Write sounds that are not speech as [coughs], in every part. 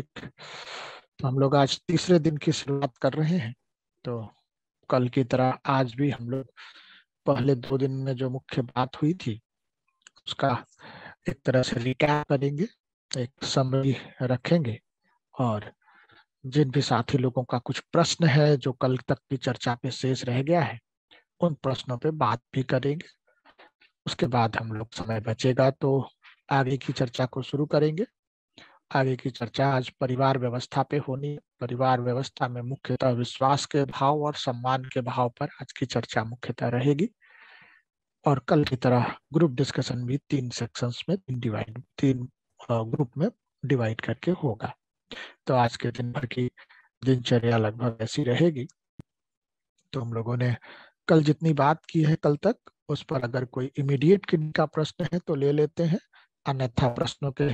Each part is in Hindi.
बेसिक तो हम लोग आज तीसरे दिन की शुरुआत कर रहे हैं तो कल की तरह आज भी हम लोग पहले दो दिन में जो मुख्य बात हुई थी उसका एक तरह से रिकैप करेंगे एक समरी रखेंगे और जिन भी साथी लोगों का कुछ प्रश्न है जो कल तक की चर्चा पे शेष रह गया है उन प्रश्नों पे बात भी करेंगे उसके बाद हम लोग समय बचेगा तो आगे की चर्चा को शुरू करेंगे आगे की चर्चा आज परिवार व्यवस्था पे होनी परिवार व्यवस्था में मुख्यतः विश्वास के भाव और सम्मान के भाव पर आज की चर्चा मुख्यतः रहेगी और कल की तरह ग्रुप डिस्कशन भी तीन सेक्शंस में तीन डिवाइड तीन ग्रुप में डिवाइड करके होगा तो आज के दिन भर की दिनचर्या लगभग ऐसी रहेगी तो हम लोगों ने कल जितनी बात की है कल तक उस पर अगर कोई इमीडिएट किडनी का प्रश्न है तो ले लेते हैं अन्यथा प्रश्नों के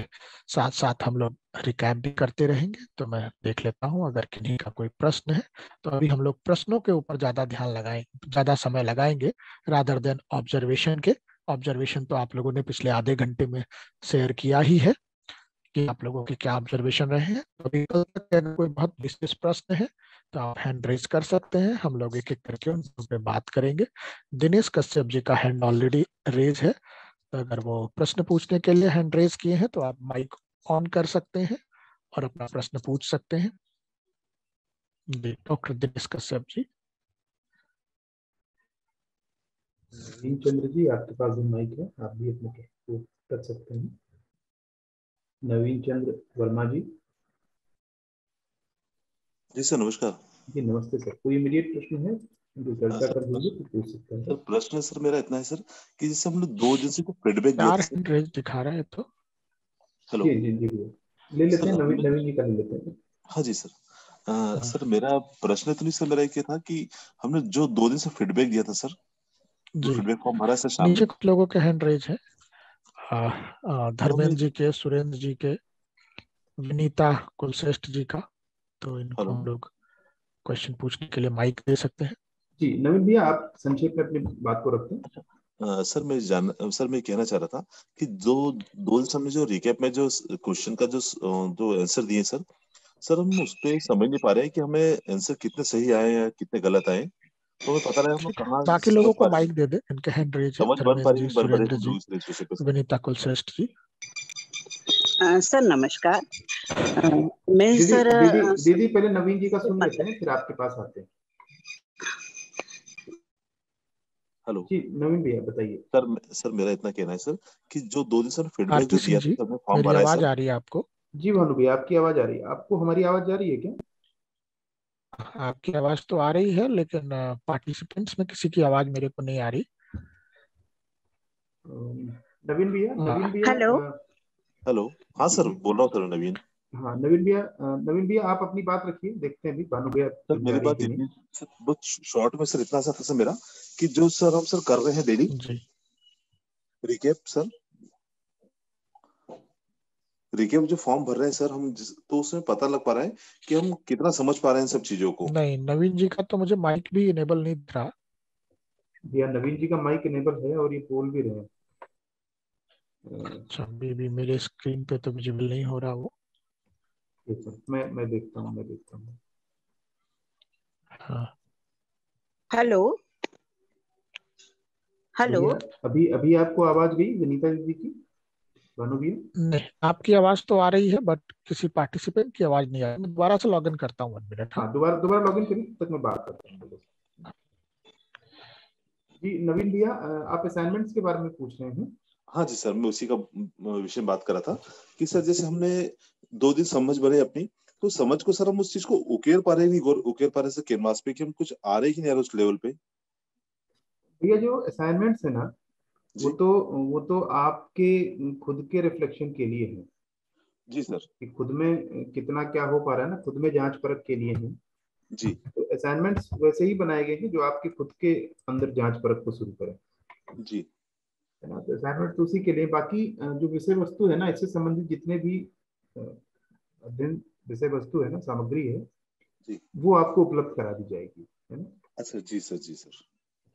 साथ साथ हम लोग रिकैप भी करते रहेंगे तो मैं देख लेता हूँ अगर किन्हीं का कोई प्रश्न है तो अभी हम लोग प्रश्नों के ऊपर ज्यादा ध्यान लगाएंगे ज्यादा समय लगाएंगे रादर देन ऑब्जर्वेशन के ऑब्जर्वेशन तो आप लोगों ने पिछले आधे घंटे में शेयर किया ही है कि आप लोगों के क्या ऑब्जर्वेशन रहे हैं तो अभी कल तक कोई बहुत विशेष प्रश्न है तो आप हैंड रेज कर सकते हैं हम लोग एक एक करके उन पे बात करेंगे दिनेश कश्यप जी का हैंड ऑलरेडी रेज है अगर वो प्रश्न पूछने के लिए हैंड रेज किए हैं तो आप माइक ऑन कर सकते हैं और अपना प्रश्न पूछ सकते हैं डॉक्टर दिनेश कश्यप जी चंद्र जी आपके पास माइक है आप भी अपने कर सकते हैं नवीन चंद्र वर्मा जी जी सर नमस्कार जी नमस्ते सर कोई इमीडिएट प्रश्न है तो हाँ, तो सर प्रश्न सर मेरा इतना है सर कि जैसे हम लोग दो एजेंसी को फीडबैक दिखा रहा है तो हेलो जी जी जी ले लेते हैं नवीन नवीन जी कर लेते हैं हाँ जी सर आ, हाँ। सर मेरा प्रश्न तो नहीं सर मेरा ये था कि हमने जो दो दिन से फीडबैक दिया था सर फीडबैक को हमारा सर शाम नीचे कुछ लोगों के हैंड रेज है धर्मेंद्र जी के सुरेंद्र जी के विनीता कुलश्रेष्ठ जी का तो इनको हम लोग क्वेश्चन पूछने के लिए माइक दे सकते हैं जी नवीन भैया आप संक्षेप में अपनी बात को रखते हैं Uh, सर मैं जान सर मैं कहना चाह रहा था कि जो दो सर ने जो रिकैप में जो क्वेश्चन का जो जो आंसर दिए सर सर हम उस पर समझ नहीं पा रहे हैं कि हमें आंसर कितने सही आए हैं कितने गलत आए तो हमें पता रहे हम कहाँ बाकी लोगों को माइक दे दे इनके हैंड रेज समझ बन पा रही है विनीता कुलश्रेष्ठ जी सर नमस्कार मैं सर दीदी पहले नवीन जी का सुन लेते हैं फिर आपके पास आते हैं हेलो जी नवीन भैया बताइए सर सर मेरा इतना कहना है सर कि जो दो दिन सर फीडबैक हाँ, तो जो दिया था मैं फॉर्म भरा है आवाज आ रही है आपको जी भानु भैया आपकी आवाज आ रही है आपको हमारी आवाज जा रही है क्या हाँ, आपकी आवाज तो आ रही है लेकिन पार्टिसिपेंट्स में किसी की आवाज मेरे को नहीं आ रही नवीन भैया हाँ। नवीन भैया हेलो हेलो हाँ सर बोल रहा हूँ सर नवीन हाँ नवीन भैया नवीन भैया आप अपनी बात रखिए देखते हैं भानु भैया सर मेरी बात बहुत शॉर्ट में सर इतना सा था सर मेरा कि जो सर हम सर कर रहे हैं डेली सर जो फॉर्म भर रहे हैं सर हम तो उसमें पता लग पा रहा है कि हम कितना समझ पा रहे हैं सब चीजों को नहीं नवीन जी का तो मुझे माइक भी इनेबल नहीं दिख रहा भैया नवीन जी का माइक इनेबल है और ये बोल भी रहे हैं अच्छा भी मेरे स्क्रीन पे तो विजिबल नहीं हो रहा वो मैं मैं देखता हूँ मैं देखता हूँ हाँ। हेलो हेलो अभी अभी आपको आवाज गई विनीता दीदी की नहीं आपकी आवाज तो आ रही है बट किसी पार्टिसिपेंट की आवाज नहीं आ रही मैं दोबारा से लॉगिन करता हूँ मिनट हाँ।, हाँ दोबारा दोबारा लॉगिन करिए तब तक मैं बात करता हूँ जी नवीन भैया आप असाइनमेंट्स के बारे में पूछ रहे हैं हाँ जी सर मैं उसी का विषय बात कर रहा था कि सर जैसे हमने दो दिन समझ भरे अपनी तो समझ को सर हम उस चीज को उकेर पा रहे नहीं उकेर पा रहे से कैनवास पे कि हम कुछ आ रहे ही नहीं आ रहे उस लेवल पे भैया जो असाइनमेंट्स है ना वो तो वो तो आपके खुद के रिफ्लेक्शन के लिए है जी सर कि खुद में कितना क्या हो पा रहा है ना खुद में जांच परख के लिए है जी तो असाइनमेंट्स वैसे ही बनाए गए हैं जो आपके खुद के अंदर जांच परख को शुरू करें जी तो असाइनमेंट उसी के लिए बाकी जो विषय वस्तु है ना इससे संबंधित जितने भी अध्ययन विषय वस्तु है ना सामग्री है जी वो आपको उपलब्ध करा दी जाएगी है ना अच्छा जी सर जी सर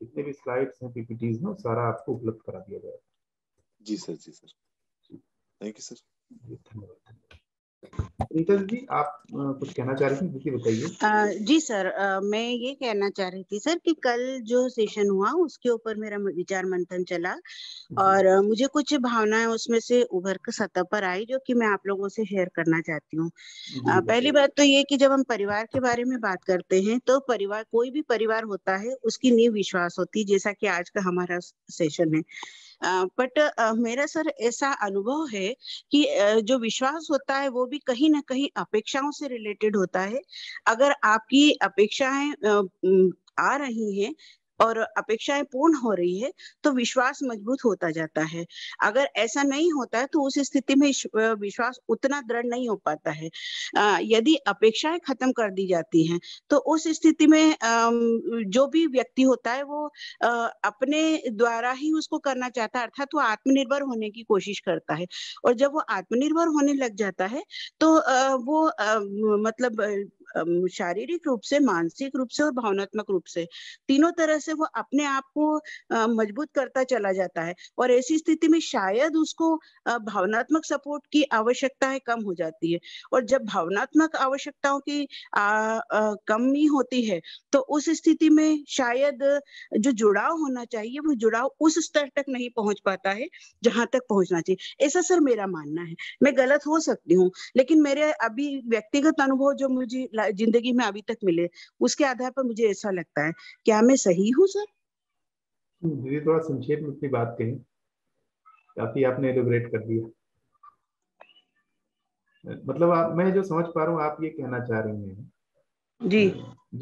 जितने भी स्लाइड्स हैं पीपीटीज ना सारा आपको उपलब्ध करा दिया जाएगा जी सर जी सर थैंक यू सर धन्यवाद जी आप कुछ कहना चाह रही थी बताइए जी सर मैं ये कहना चाह रही थी सर कि कल जो सेशन हुआ उसके ऊपर मेरा विचार मंथन चला और मुझे कुछ भावनाएं उसमें से उभर कर सतह पर आई जो कि मैं आप लोगों से शेयर करना चाहती हूँ पहली बात तो ये कि जब हम परिवार के बारे में बात करते हैं तो परिवार कोई भी परिवार होता है उसकी नींव विश्वास होती है जैसा की आज का हमारा सेशन है बट मेरा सर ऐसा अनुभव है कि जो विश्वास होता है वो भी कहीं ना कहीं अपेक्षाओं से रिलेटेड होता है अगर आपकी अपेक्षाएं आ रही हैं और अपेक्षाएं पूर्ण हो रही है तो विश्वास मजबूत होता जाता है अगर ऐसा नहीं होता है तो उस स्थिति में विश्वास उतना दृढ़ नहीं हो पाता है यदि अपेक्षाएं खत्म कर दी जाती हैं तो उस स्थिति में जो भी व्यक्ति होता है वो अपने द्वारा ही उसको करना चाहता है अर्थात वो आत्मनिर्भर होने की कोशिश करता है और जब वो आत्मनिर्भर होने लग जाता है तो वो मतलब शारीरिक रूप से मानसिक रूप से और भावनात्मक रूप से तीनों तरह से से वो अपने आप को मजबूत करता चला जाता है और ऐसी स्थिति में शायद उसको भावनात्मक सपोर्ट की है कम हो जाती है और जब भावनात्मक आवश्यकताओं की कमी होती है तो उस स्थिति में शायद जो जुड़ाव होना चाहिए वो जुड़ाव उस स्तर तक नहीं पहुंच पाता है जहां तक पहुंचना चाहिए ऐसा सर मेरा मानना है मैं गलत हो सकती हूँ लेकिन मेरे अभी व्यक्तिगत अनुभव जो मुझे जिंदगी में अभी तक मिले उसके आधार पर मुझे ऐसा लगता है क्या मैं सही हूँ सर दीदी हम्म, थोड़ा संक्षेप में अपनी बात कही काफी आपने एलोबरेट कर दिया मतलब आप मैं जो समझ पा रहा हूँ आप ये कहना चाह रही हैं जी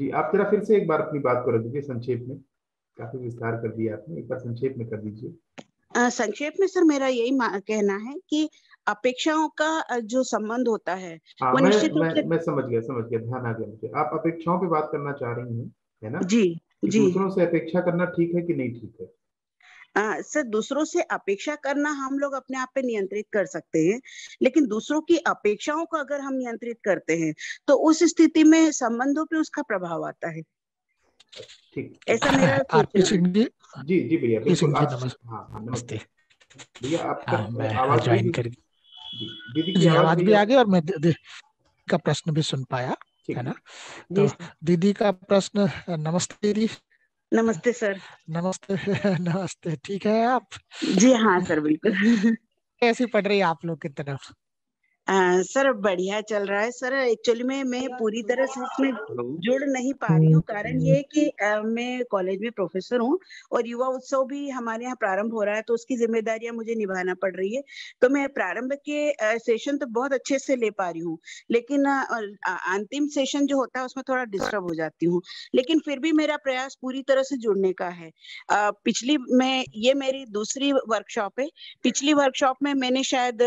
जी आप जरा फिर से एक बार अपनी बात को रख दीजिए संक्षेप में काफी विस्तार कर दिया आपने एक बार संक्षेप में कर दीजिए संक्षेप में सर मेरा यही कहना है कि अपेक्षाओं का जो संबंध होता है आ, हाँ, वो मैं, मैं, मैं समझ गया समझ गया ध्यान आ गया मुझे आप अपेक्षाओं पे बात करना चाह रही हैं है ना जी दूसरों से अपेक्षा करना ठीक है कि नहीं ठीक है आ, सर दूसरों से अपेक्षा करना हम लोग अपने आप पे नियंत्रित कर सकते हैं लेकिन दूसरों की अपेक्षाओं को अगर हम नियंत्रित करते हैं तो उस स्थिति में संबंधों पे उसका प्रभाव आता है ऐसा मेरा जी जी भैया हाँ, हाँ, नमस्ते भैया आपका ज्वाइन हाँ, कर दीदी की आवाज भी आ गई और मैं का प्रश्न भी सुन पाया है ना तो दीदी का प्रश्न नमस्ते दीदी नमस्ते सर नमस्ते नमस्ते ठीक है आप जी हाँ सर बिल्कुल कैसी पढ़ रही है आप लोग की तरफ सर बढ़िया चल रहा है सर एक्चुअली में मैं पूरी तरह से इसमें जुड़ नहीं पा रही हूँ कारण hmm. ये कि आ, मैं कॉलेज में प्रोफेसर हूँ और युवा उत्सव भी हमारे यहाँ प्रारंभ हो रहा है तो उसकी जिम्मेदारियां मुझे निभाना पड़ रही है तो मैं प्रारंभ के आ, सेशन तो बहुत अच्छे से ले पा रही हूँ लेकिन अंतिम सेशन जो होता है उसमें थोड़ा डिस्टर्ब हो जाती हूँ लेकिन फिर भी मेरा प्रयास पूरी तरह से जुड़ने का है पिछली मैं ये मेरी दूसरी वर्कशॉप है पिछली वर्कशॉप में मैंने शायद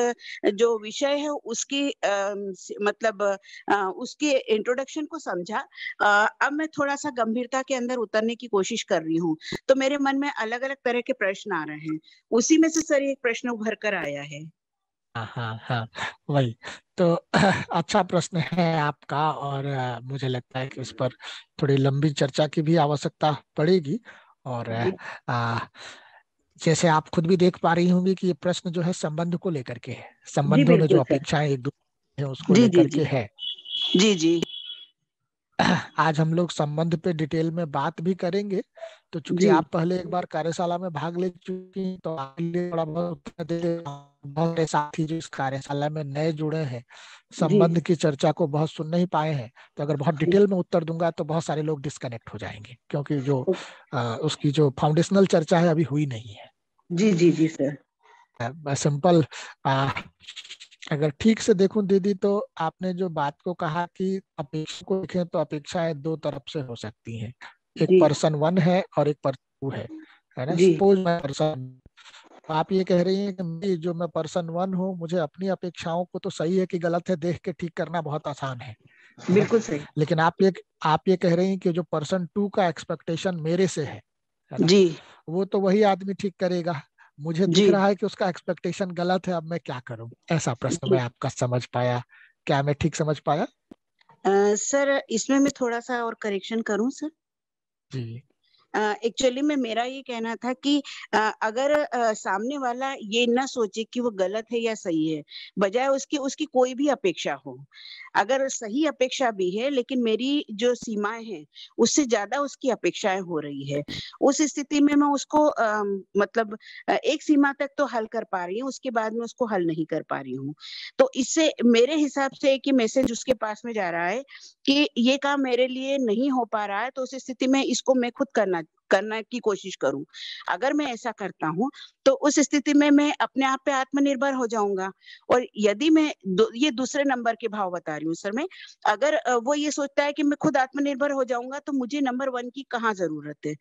जो विषय है उसकी आ, मतलब आ, उसके इंट्रोडक्शन को समझा आ, अब मैं थोड़ा सा गंभीरता के अंदर उतरने की कोशिश कर रही हूँ तो मेरे मन में अलग अलग तरह के प्रश्न आ रहे हैं उसी में से सर एक प्रश्न उभर कर आया है हाँ हाँ, हाँ वही तो [clears throat] अच्छा प्रश्न है आपका और मुझे लगता है कि उस पर थोड़ी लंबी चर्चा की भी आवश्यकता पड़ेगी और आ, जैसे आप खुद भी देख पा रही होंगी कि ये प्रश्न जो है संबंध को लेकर के है संबंधों में जो अपेक्षाएं एक दूसरे उसको लेकर के है जी जी आज हम लोग संबंध पे डिटेल में बात भी करेंगे तो चूंकि आप पहले एक बार कार्यशाला में भाग ले चुकी तो आपके थोड़ा बहुत बहुत साथी जो इस कार्यशाला में नए जुड़े हैं संबंध की चर्चा को बहुत सुन नहीं पाए हैं तो अगर बहुत डिटेल में उत्तर दूंगा तो बहुत सारे लोग डिस्कनेक्ट हो जाएंगे क्योंकि जो आ, उसकी जो फाउंडेशनल चर्चा है अभी हुई नहीं है जी जी जी सर सिंपल अगर ठीक से देखूं दीदी तो आपने जो बात को कहा कि अपेक्षा को देखें तो अपेक्षाएं दो तरफ से हो सकती हैं एक पर्सन वन है और एक पर्सन टू है है ना सपोज मैं पर्सन तो आप ये कह रही हैं कि जो मैं पर्सन वन हूँ मुझे अपनी अपेक्षाओं को तो सही है कि गलत है देख के ठीक करना बहुत आसान है बिल्कुल सही लेकिन आप ये आप ये कह रही हैं कि जो पर्सन टू का एक्सपेक्टेशन मेरे से है जी वो तो वही आदमी ठीक करेगा मुझे दिख रहा है कि उसका एक्सपेक्टेशन गलत है अब मैं क्या करूं ऐसा प्रश्न मैं आपका समझ पाया क्या मैं ठीक समझ पाया सर इसमें मैं थोड़ा सा और करेक्शन करूं सर जी एक्चुअली में मेरा ये कहना था कि अगर सामने वाला ये ना सोचे कि वो गलत है या सही है बजाय उसकी उसकी कोई भी अपेक्षा हो अगर सही अपेक्षा भी है लेकिन मेरी जो सीमाएं हैं उससे ज्यादा उसकी अपेक्षाएं हो रही है उस स्थिति में मैं उसको आ, मतलब एक सीमा तक तो हल कर पा रही हूँ उसके बाद में उसको हल नहीं कर पा रही हूँ तो इससे मेरे हिसाब से कि मैसेज उसके पास में जा रहा है कि ये काम मेरे लिए नहीं हो पा रहा है तो उस स्थिति में इसको मैं खुद करना करना की कोशिश करूं अगर मैं ऐसा करता हूं तो उस स्थिति में मैं अपने आप पे आत्मनिर्भर हो जाऊंगा और यदि मैं ये दूसरे नंबर के भाव बता रही हूँ सर मैं अगर वो ये सोचता है कि मैं खुद आत्मनिर्भर हो जाऊंगा तो मुझे नंबर वन की कहाँ जरूरत है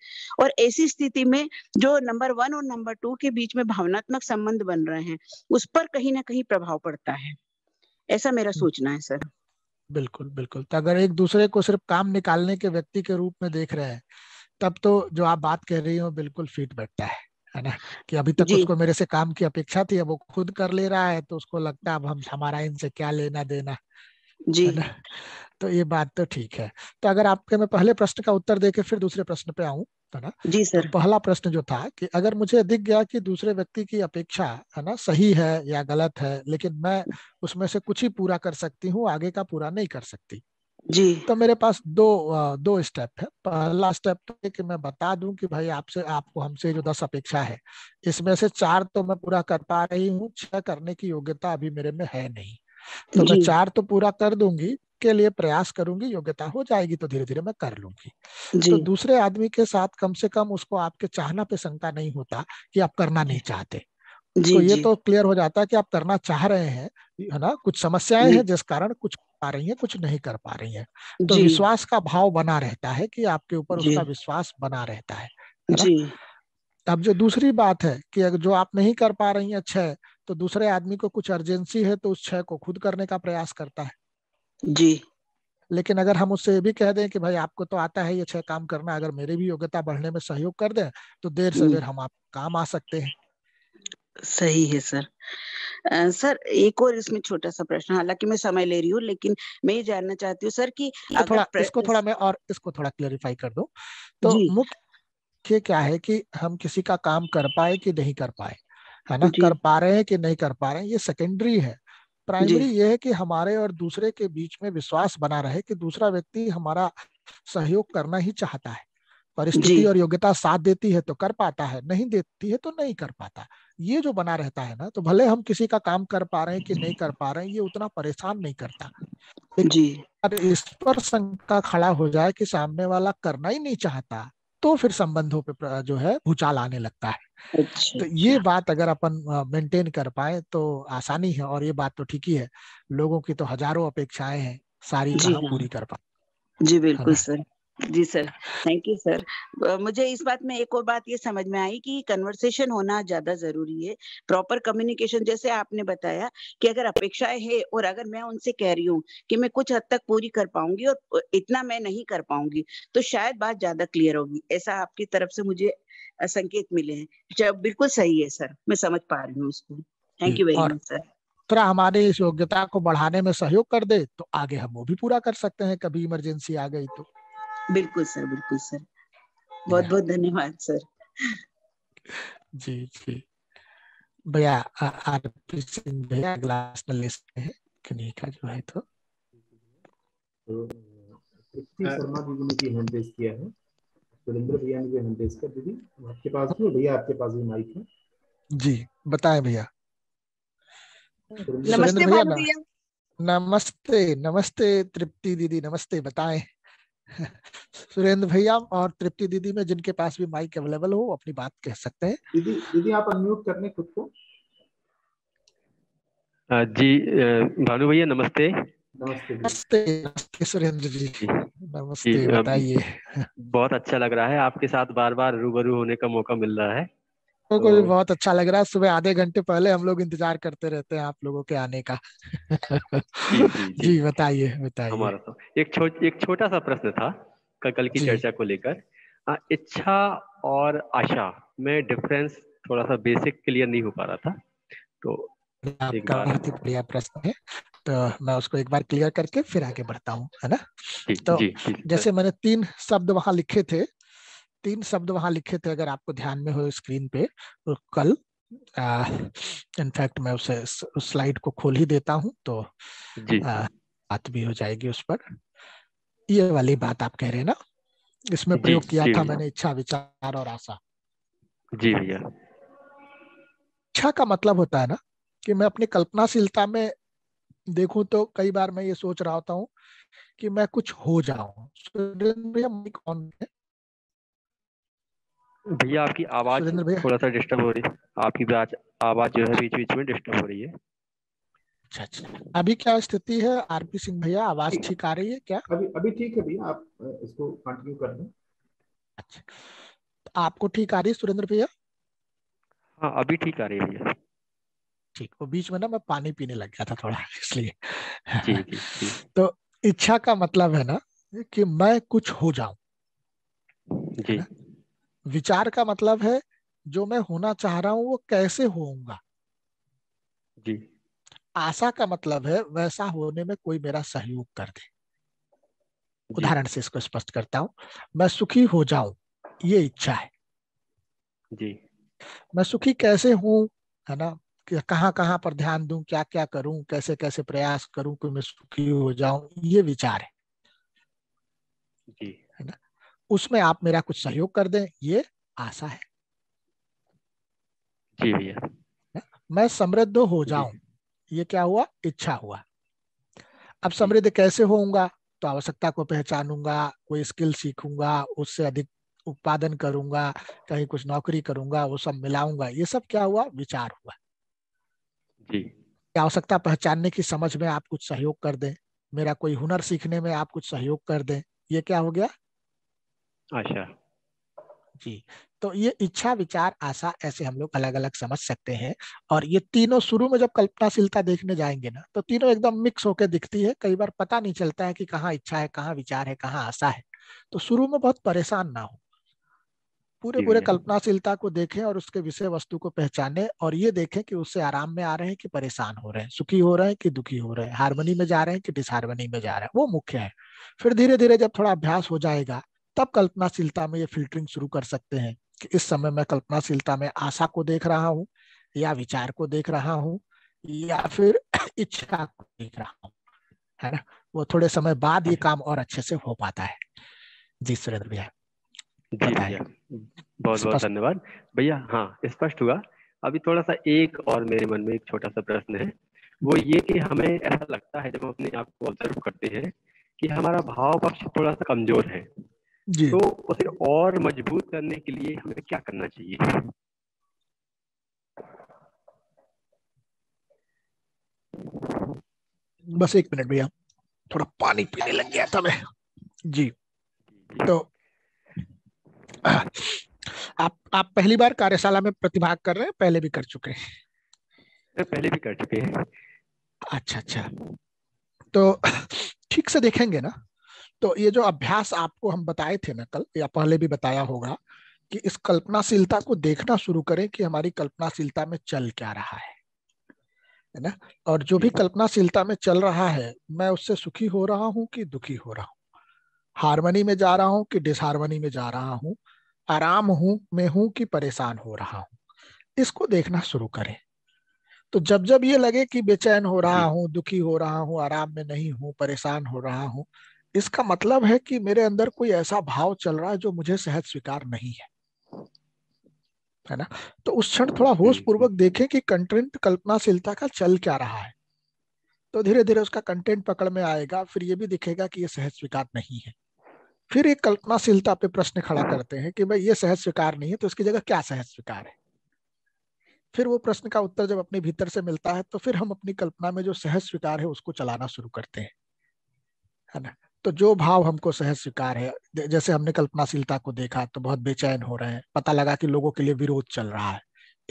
और ऐसी स्थिति में जो नंबर वन और नंबर टू के बीच में भावनात्मक संबंध बन रहे हैं उस पर कहीं ना कहीं प्रभाव पड़ता है ऐसा मेरा हम्म। सोचना है सर बिल्कुल बिल्कुल तो अगर एक दूसरे को सिर्फ काम निकालने के व्यक्ति के रूप में देख रहे हैं तब तो जो आप बात कह रही हो बिल्कुल फिट बैठता है है ना कि अभी तक उसको मेरे से काम की अपेक्षा थी अब वो खुद कर ले रहा है तो उसको लगता है अब हम हमारा इनसे क्या लेना देना जी तो ये बात तो ठीक है तो अगर आपके मैं पहले प्रश्न का उत्तर देके फिर दूसरे प्रश्न पे आऊं है ना जी तो सर तो पहला प्रश्न जो था कि अगर मुझे दिख गया कि दूसरे व्यक्ति की अपेक्षा है ना सही है या गलत है लेकिन मैं उसमें से कुछ ही पूरा कर सकती हूँ आगे का पूरा नहीं कर सकती जी तो मेरे पास दो दो स्टेप है पहला स्टेप तो कि मैं बता दूं कि भाई आपसे आपको हमसे जो दस अपेक्षा है इसमें से चार तो मैं पूरा कर पा रही हूँ छह करने की योग्यता अभी मेरे में है नहीं तो मैं चार तो पूरा कर दूंगी के लिए प्रयास करूंगी योग्यता हो जाएगी तो धीरे धीरे मैं कर लूंगी तो दूसरे आदमी के साथ कम से कम उसको आपके चाहना पे शंका नहीं होता कि आप करना नहीं चाहते जी, तो ये जी. तो क्लियर हो जाता है कि आप करना चाह रहे हैं है ना कुछ समस्याएं हैं हम्म। जिस कारण कुछ पा रही है कुछ नहीं कर पा रही है तो विश्वास का भाव बना रहता है कि आपके ऊपर उसका विश्वास बना रहता है जी अब जो दूसरी बात है कि अगर जो आप नहीं कर पा रही है छह तो दूसरे आदमी को कुछ अर्जेंसी है तो उस छह को खुद करने का प्रयास करता है जी लेकिन अगर हम उससे भी कह दें कि भाई आपको तो आता है ये छह काम करना अगर मेरे भी योग्यता बढ़ने में सहयोग कर दें तो देर से हम्म। देर हम आप काम आ सकते हैं सही है सर सर एक और इसमें छोटा सा प्रश्न हालांकि मैं समय ले रही हूँ लेकिन मैं ये जानना चाहती हूँ सर कि थोड़ा प्रेस... इसको थोड़ा मैं और इसको थोड़ा क्लियरिफाई कर दू तो मुख्य क्या है कि हम किसी का काम कर पाए कि नहीं कर पाए है ना कर पा रहे हैं कि नहीं कर पा रहे हैं ये सेकेंडरी है प्राइमरी ये है कि हमारे और दूसरे के बीच में विश्वास बना रहे कि दूसरा व्यक्ति हमारा सहयोग करना ही चाहता है परिस्थिति और योग्यता साथ देती है तो कर पाता है नहीं देती है तो नहीं कर पाता ये जो बना रहता है ना तो भले हम किसी का काम कर पा रहे हैं कि नहीं कर पा रहे हैं ये उतना परेशान नहीं करता जी इस पर शंका खड़ा हो जाए कि सामने वाला करना ही नहीं चाहता तो फिर संबंधों पे जो है भूचाल आने लगता है अच्छा। तो ये बात अगर अपन मेंटेन कर पाए तो आसानी है और ये बात तो ठीक ही है लोगों की तो हजारों अपेक्षाएं हैं सारी पूरी कर पाए जी बिल्कुल सर जी सर थैंक यू सर मुझे इस बात में एक और बात ये समझ में आई कि कन्वर्सेशन होना ज्यादा जरूरी है प्रॉपर कम्युनिकेशन जैसे आपने बताया कि अगर अपेक्षाएं है और अगर मैं उनसे कह रही हूँ कि मैं कुछ हद तक पूरी कर पाऊंगी और इतना मैं नहीं कर पाऊंगी तो शायद बात ज्यादा क्लियर होगी ऐसा आपकी तरफ से मुझे संकेत मिले हैं जब बिल्कुल सही है सर मैं समझ पा रही हूँ उसको thank you very much sir तरह हमारे इस योग्यता को बढ़ाने में सहयोग कर दे तो आगे हम वो भी पूरा कर सकते हैं कभी इमरजेंसी आ गई तो बिल्कुल सर बिल्कुल सर बहुत बहुत धन्यवाद सर जी जी भैया भैया ग्लास में ले सकते हैं कन्हैया का जो है तो, तो शर्मा ने भी हैंड रेस किया है सुरेंद्र भैया ने भी हैंड रेस दीदी आपके पास भी भैया आपके पास भी माइक है जी बताएं भैया नमस्ते भैया नमस्ते नमस्ते तृप्ति दीदी नमस्ते बताएं [laughs] सुरेंद्र भैया और तृप्ति दीदी में जिनके पास भी माइक अवेलेबल हो अपनी बात कह सकते हैं दीदी दीदी आप अनम्यूट करने खुद को जी भानु भैया नमस्ते नमस्ते नमस्ते सुरेंद्र जी नमस्ते बताइए बहुत अच्छा लग रहा है आपके साथ बार बार रूबरू होने का मौका मिल रहा है लोगों को भी बहुत अच्छा लग रहा है सुबह आधे घंटे पहले हम लोग इंतजार करते रहते हैं आप लोगों के आने का [laughs] जी, जी, [laughs] जी बताइए बताइए हमारा तो एक छो, एक छोटा सा प्रश्न था कल कल की चर्चा को लेकर इच्छा और आशा में डिफरेंस थोड़ा सा बेसिक क्लियर नहीं हो पा रहा था तो आपका बहुत ही बढ़िया प्रश्न है तो मैं उसको एक बार क्लियर करके फिर आगे बढ़ता हूँ है ना तो जी, जी, जैसे मैंने तीन शब्द वहां लिखे थे तीन शब्द वहां लिखे थे अगर आपको ध्यान में हो स्क्रीन पे तो कल इनफैक्ट मैं उसे उस स्लाइड को खोल ही देता हूं तो जी। आ, बात भी हो जाएगी उस पर ये वाली बात आप कह रहे हैं ना इसमें प्रयोग किया था मैंने इच्छा विचार और आशा जी भैया इच्छा का मतलब होता है ना कि मैं अपनी कल्पनाशीलता में देखूं तो कई बार मैं ये सोच रहा होता हूं कि मैं कुछ हो जाऊं भैया आपकी आवाज थोड़ा सा डिस्टर्ब हो रही है आपकी आवाज जो है बीच बीच में डिस्टर्ब हो रही है अच्छा अच्छा अभी क्या स्थिति है आरपी सिंह भैया आवाज ठीक आ रही है क्या अभी अभी ठीक है भैया आप इसको कंटिन्यू कर दें अच्छा तो आपको ठीक आ रही है सुरेंद्र भैया हाँ अभी ठीक आ रही है भैया ठीक वो बीच में ना मैं पानी पीने लग गया था थोड़ा इसलिए जी, जी, जी. तो इच्छा का मतलब है ना कि मैं कुछ हो जाऊं जी विचार का मतलब है जो मैं होना चाह रहा हूं वो कैसे होऊंगा जी आशा का मतलब है वैसा होने में कोई मेरा सहयोग कर दे उदाहरण से इसको स्पष्ट करता हूं मैं सुखी हो जाऊं ये इच्छा है जी मैं सुखी कैसे हूं है ना कहाँ कहाँ पर ध्यान दूं क्या क्या करूं कैसे कैसे प्रयास करूं कि मैं सुखी हो जाऊं ये विचार है जी उसमें आप मेरा कुछ सहयोग कर दें ये आशा है जी भैया मैं समृद्ध हो जाऊं ये क्या हुआ इच्छा हुआ अब समृद्ध कैसे होऊंगा तो आवश्यकता को पहचानूंगा कोई स्किल सीखूंगा उससे अधिक उत्पादन करूंगा कहीं कुछ नौकरी करूंगा वो सब मिलाऊंगा ये सब क्या हुआ विचार हुआ जी आवश्यकता पहचानने की समझ में आप कुछ सहयोग कर दें मेरा कोई हुनर सीखने में आप कुछ सहयोग कर दें ये क्या हो गया आशा अच्छा। जी तो ये इच्छा विचार आशा ऐसे हम लोग अलग अलग समझ सकते हैं और ये तीनों शुरू में जब कल्पनाशीलता देखने जाएंगे ना तो तीनों एकदम मिक्स होकर दिखती है कई बार पता नहीं चलता है कि कहाँ इच्छा है कहाँ विचार है कहाँ आशा है तो शुरू में बहुत परेशान ना हो पूरे पूरे कल्पनाशीलता को देखें और उसके विषय वस्तु को पहचाने और ये देखें कि उससे आराम में आ रहे हैं कि परेशान हो रहे हैं सुखी हो रहे हैं कि दुखी हो रहे हैं हारमोनी में जा रहे हैं कि डिसहारमोनी में जा रहे हैं वो मुख्य है फिर धीरे धीरे जब थोड़ा अभ्यास हो जाएगा तब कल्पनाशीलता में ये फिल्टरिंग शुरू कर सकते हैं कि इस समय मैं कल्पनाशीलता में आशा को देख रहा हूँ या विचार को देख रहा हूँ या फिर [coughs] इच्छा को देख रहा हूँ है ना वो थोड़े समय बाद ये हाँ काम और अच्छे से हो पाता है जी सुरेंद्र भैया जी भैया बहुत बहुत धन्यवाद भैया हाँ स्पष्ट हुआ अभी थोड़ा सा एक और मेरे मन में एक छोटा सा प्रश्न है वो ये कि हमें ऐसा लगता है जब हम अपने आप को ऑब्जर्व करते हैं कि हमारा भाव पक्ष थोड़ा सा कमजोर है जी। तो उसे और मजबूत करने के लिए हमें क्या करना चाहिए बस एक मिनट भैया थोड़ा पानी पीने लग गया था मैं जी तो आप आप पहली बार कार्यशाला में प्रतिभाग कर रहे हैं पहले भी कर चुके हैं पहले भी कर चुके हैं अच्छा अच्छा तो ठीक से देखेंगे ना तो ये जो अभ्यास आपको हम बताए थे ना कल या पहले भी बताया होगा कि इस कल्पनाशीलता को देखना शुरू करें कि हमारी कल्पनाशीलता में चल क्या रहा है है ना और जो भी कल्पनाशीलता में चल रहा है मैं उससे सुखी हो रहा हूँ कि दुखी हो रहा हूँ हारमोनी में जा रहा हूँ कि डिसहारमोनी में जा रहा हूँ आराम हूं मैं हूं कि परेशान हो रहा हूँ इसको देखना शुरू करें तो जब जब ये लगे कि बेचैन हो रहा हूँ दुखी हो रहा हूँ आराम में नहीं हूँ परेशान हो रहा हूँ इसका मतलब है कि मेरे अंदर कोई ऐसा भाव चल रहा है जो मुझे सहज स्वीकार नहीं है है ना तो उस क्षण थोड़ा होश पूर्वक देखें कि कंटेंट कल्पनाशीलता का चल क्या रहा है तो धीरे धीरे उसका कंटेंट पकड़ में आएगा फिर ये भी दिखेगा कि ये सहज स्वीकार नहीं है फिर एक कल्पनाशीलता पे प्रश्न खड़ा करते हैं कि भाई ये सहज स्वीकार नहीं है तो इसकी जगह क्या सहज स्वीकार है फिर वो प्रश्न का उत्तर जब अपने भीतर से मिलता है तो फिर हम अपनी कल्पना में जो सहज स्वीकार है उसको चलाना शुरू करते हैं है ना तो जो भाव हमको सहज स्वीकार है जैसे हमने कल्पनाशीलता को देखा तो बहुत बेचैन हो रहे हैं पता लगा कि लोगों के लिए विरोध चल रहा है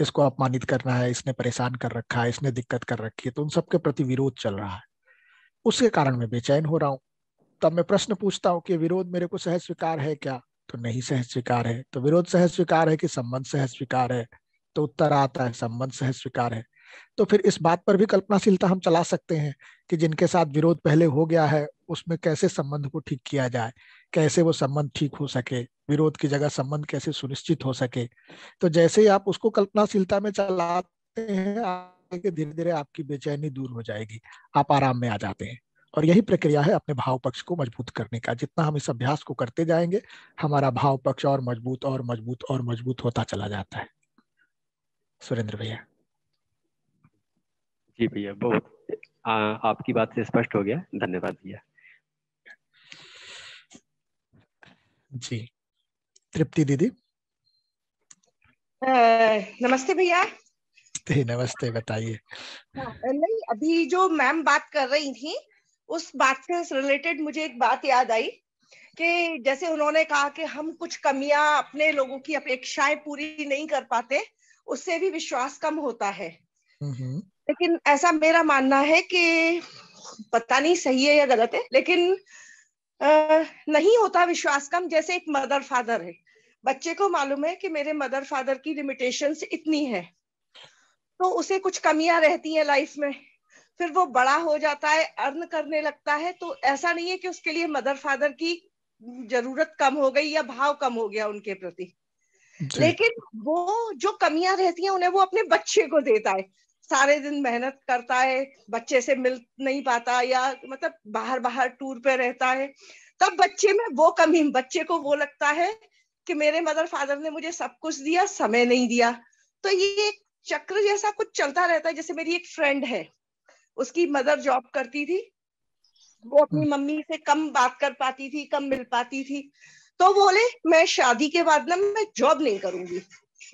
इसको अपमानित करना है इसने परेशान कर रखा है इसने दिक्कत कर रखी है तो उन सबके प्रति विरोध चल रहा है उसके कारण मैं बेचैन हो रहा हूँ तब मैं प्रश्न पूछता हूँ कि विरोध मेरे को सहज स्वीकार है क्या तो नहीं सहज स्वीकार है तो विरोध सहज स्वीकार है कि संबंध सहज स्वीकार है तो उत्तर आता है संबंध सहज स्वीकार है तो फिर इस बात पर भी कल्पनाशीलता हम चला सकते हैं कि जिनके साथ विरोध पहले हो गया है उसमें कैसे संबंध को ठीक किया जाए कैसे वो संबंध ठीक हो सके विरोध की जगह संबंध कैसे सुनिश्चित हो सके तो जैसे ही आप उसको कल्पनाशीलता में चलाते हैं आगे धीरे धीरे आपकी बेचैनी दूर हो जाएगी आप आराम में आ जाते हैं और यही प्रक्रिया है अपने भाव पक्ष को मजबूत करने का जितना हम इस अभ्यास को करते जाएंगे हमारा भाव पक्ष और मजबूत और मजबूत और मजबूत होता चला जाता है सुरेंद्र भैया जी भैया बहुत आपकी बात से स्पष्ट हो गया धन्यवाद भैया जी तृप्ति दीदी नमस्ते भैया नमस्ते बताइए हाँ, नहीं अभी जो मैम बात कर रही थी उस बात से रिलेटेड मुझे एक बात याद आई कि जैसे उन्होंने कहा कि हम कुछ कमियां अपने लोगों की अपेक्षाएं पूरी नहीं कर पाते उससे भी विश्वास कम होता है हम्म, हम्म। लेकिन ऐसा मेरा मानना है कि पता नहीं सही है या गलत है लेकिन नहीं होता विश्वास कम जैसे एक मदर फादर है बच्चे को मालूम है कि मेरे मदर फादर की लिमिटेशन इतनी है तो उसे कुछ कमियां रहती हैं लाइफ में फिर वो बड़ा हो जाता है अर्न करने लगता है तो ऐसा नहीं है कि उसके लिए मदर फादर की जरूरत कम हो गई या भाव कम हो गया उनके प्रति लेकिन वो जो कमियां रहती हैं उन्हें वो अपने बच्चे को देता है सारे दिन मेहनत करता है बच्चे से मिल नहीं पाता या मतलब बाहर बाहर टूर पे रहता है तब बच्चे में वो कमी बच्चे को वो लगता है कि मेरे मदर फादर ने मुझे सब कुछ दिया समय नहीं दिया तो ये एक चक्र जैसा कुछ चलता रहता है जैसे मेरी एक फ्रेंड है उसकी मदर जॉब करती थी वो अपनी हम्म। मम्मी से कम बात कर पाती थी कम मिल पाती थी तो बोले मैं शादी के बाद ना मैं जॉब नहीं करूंगी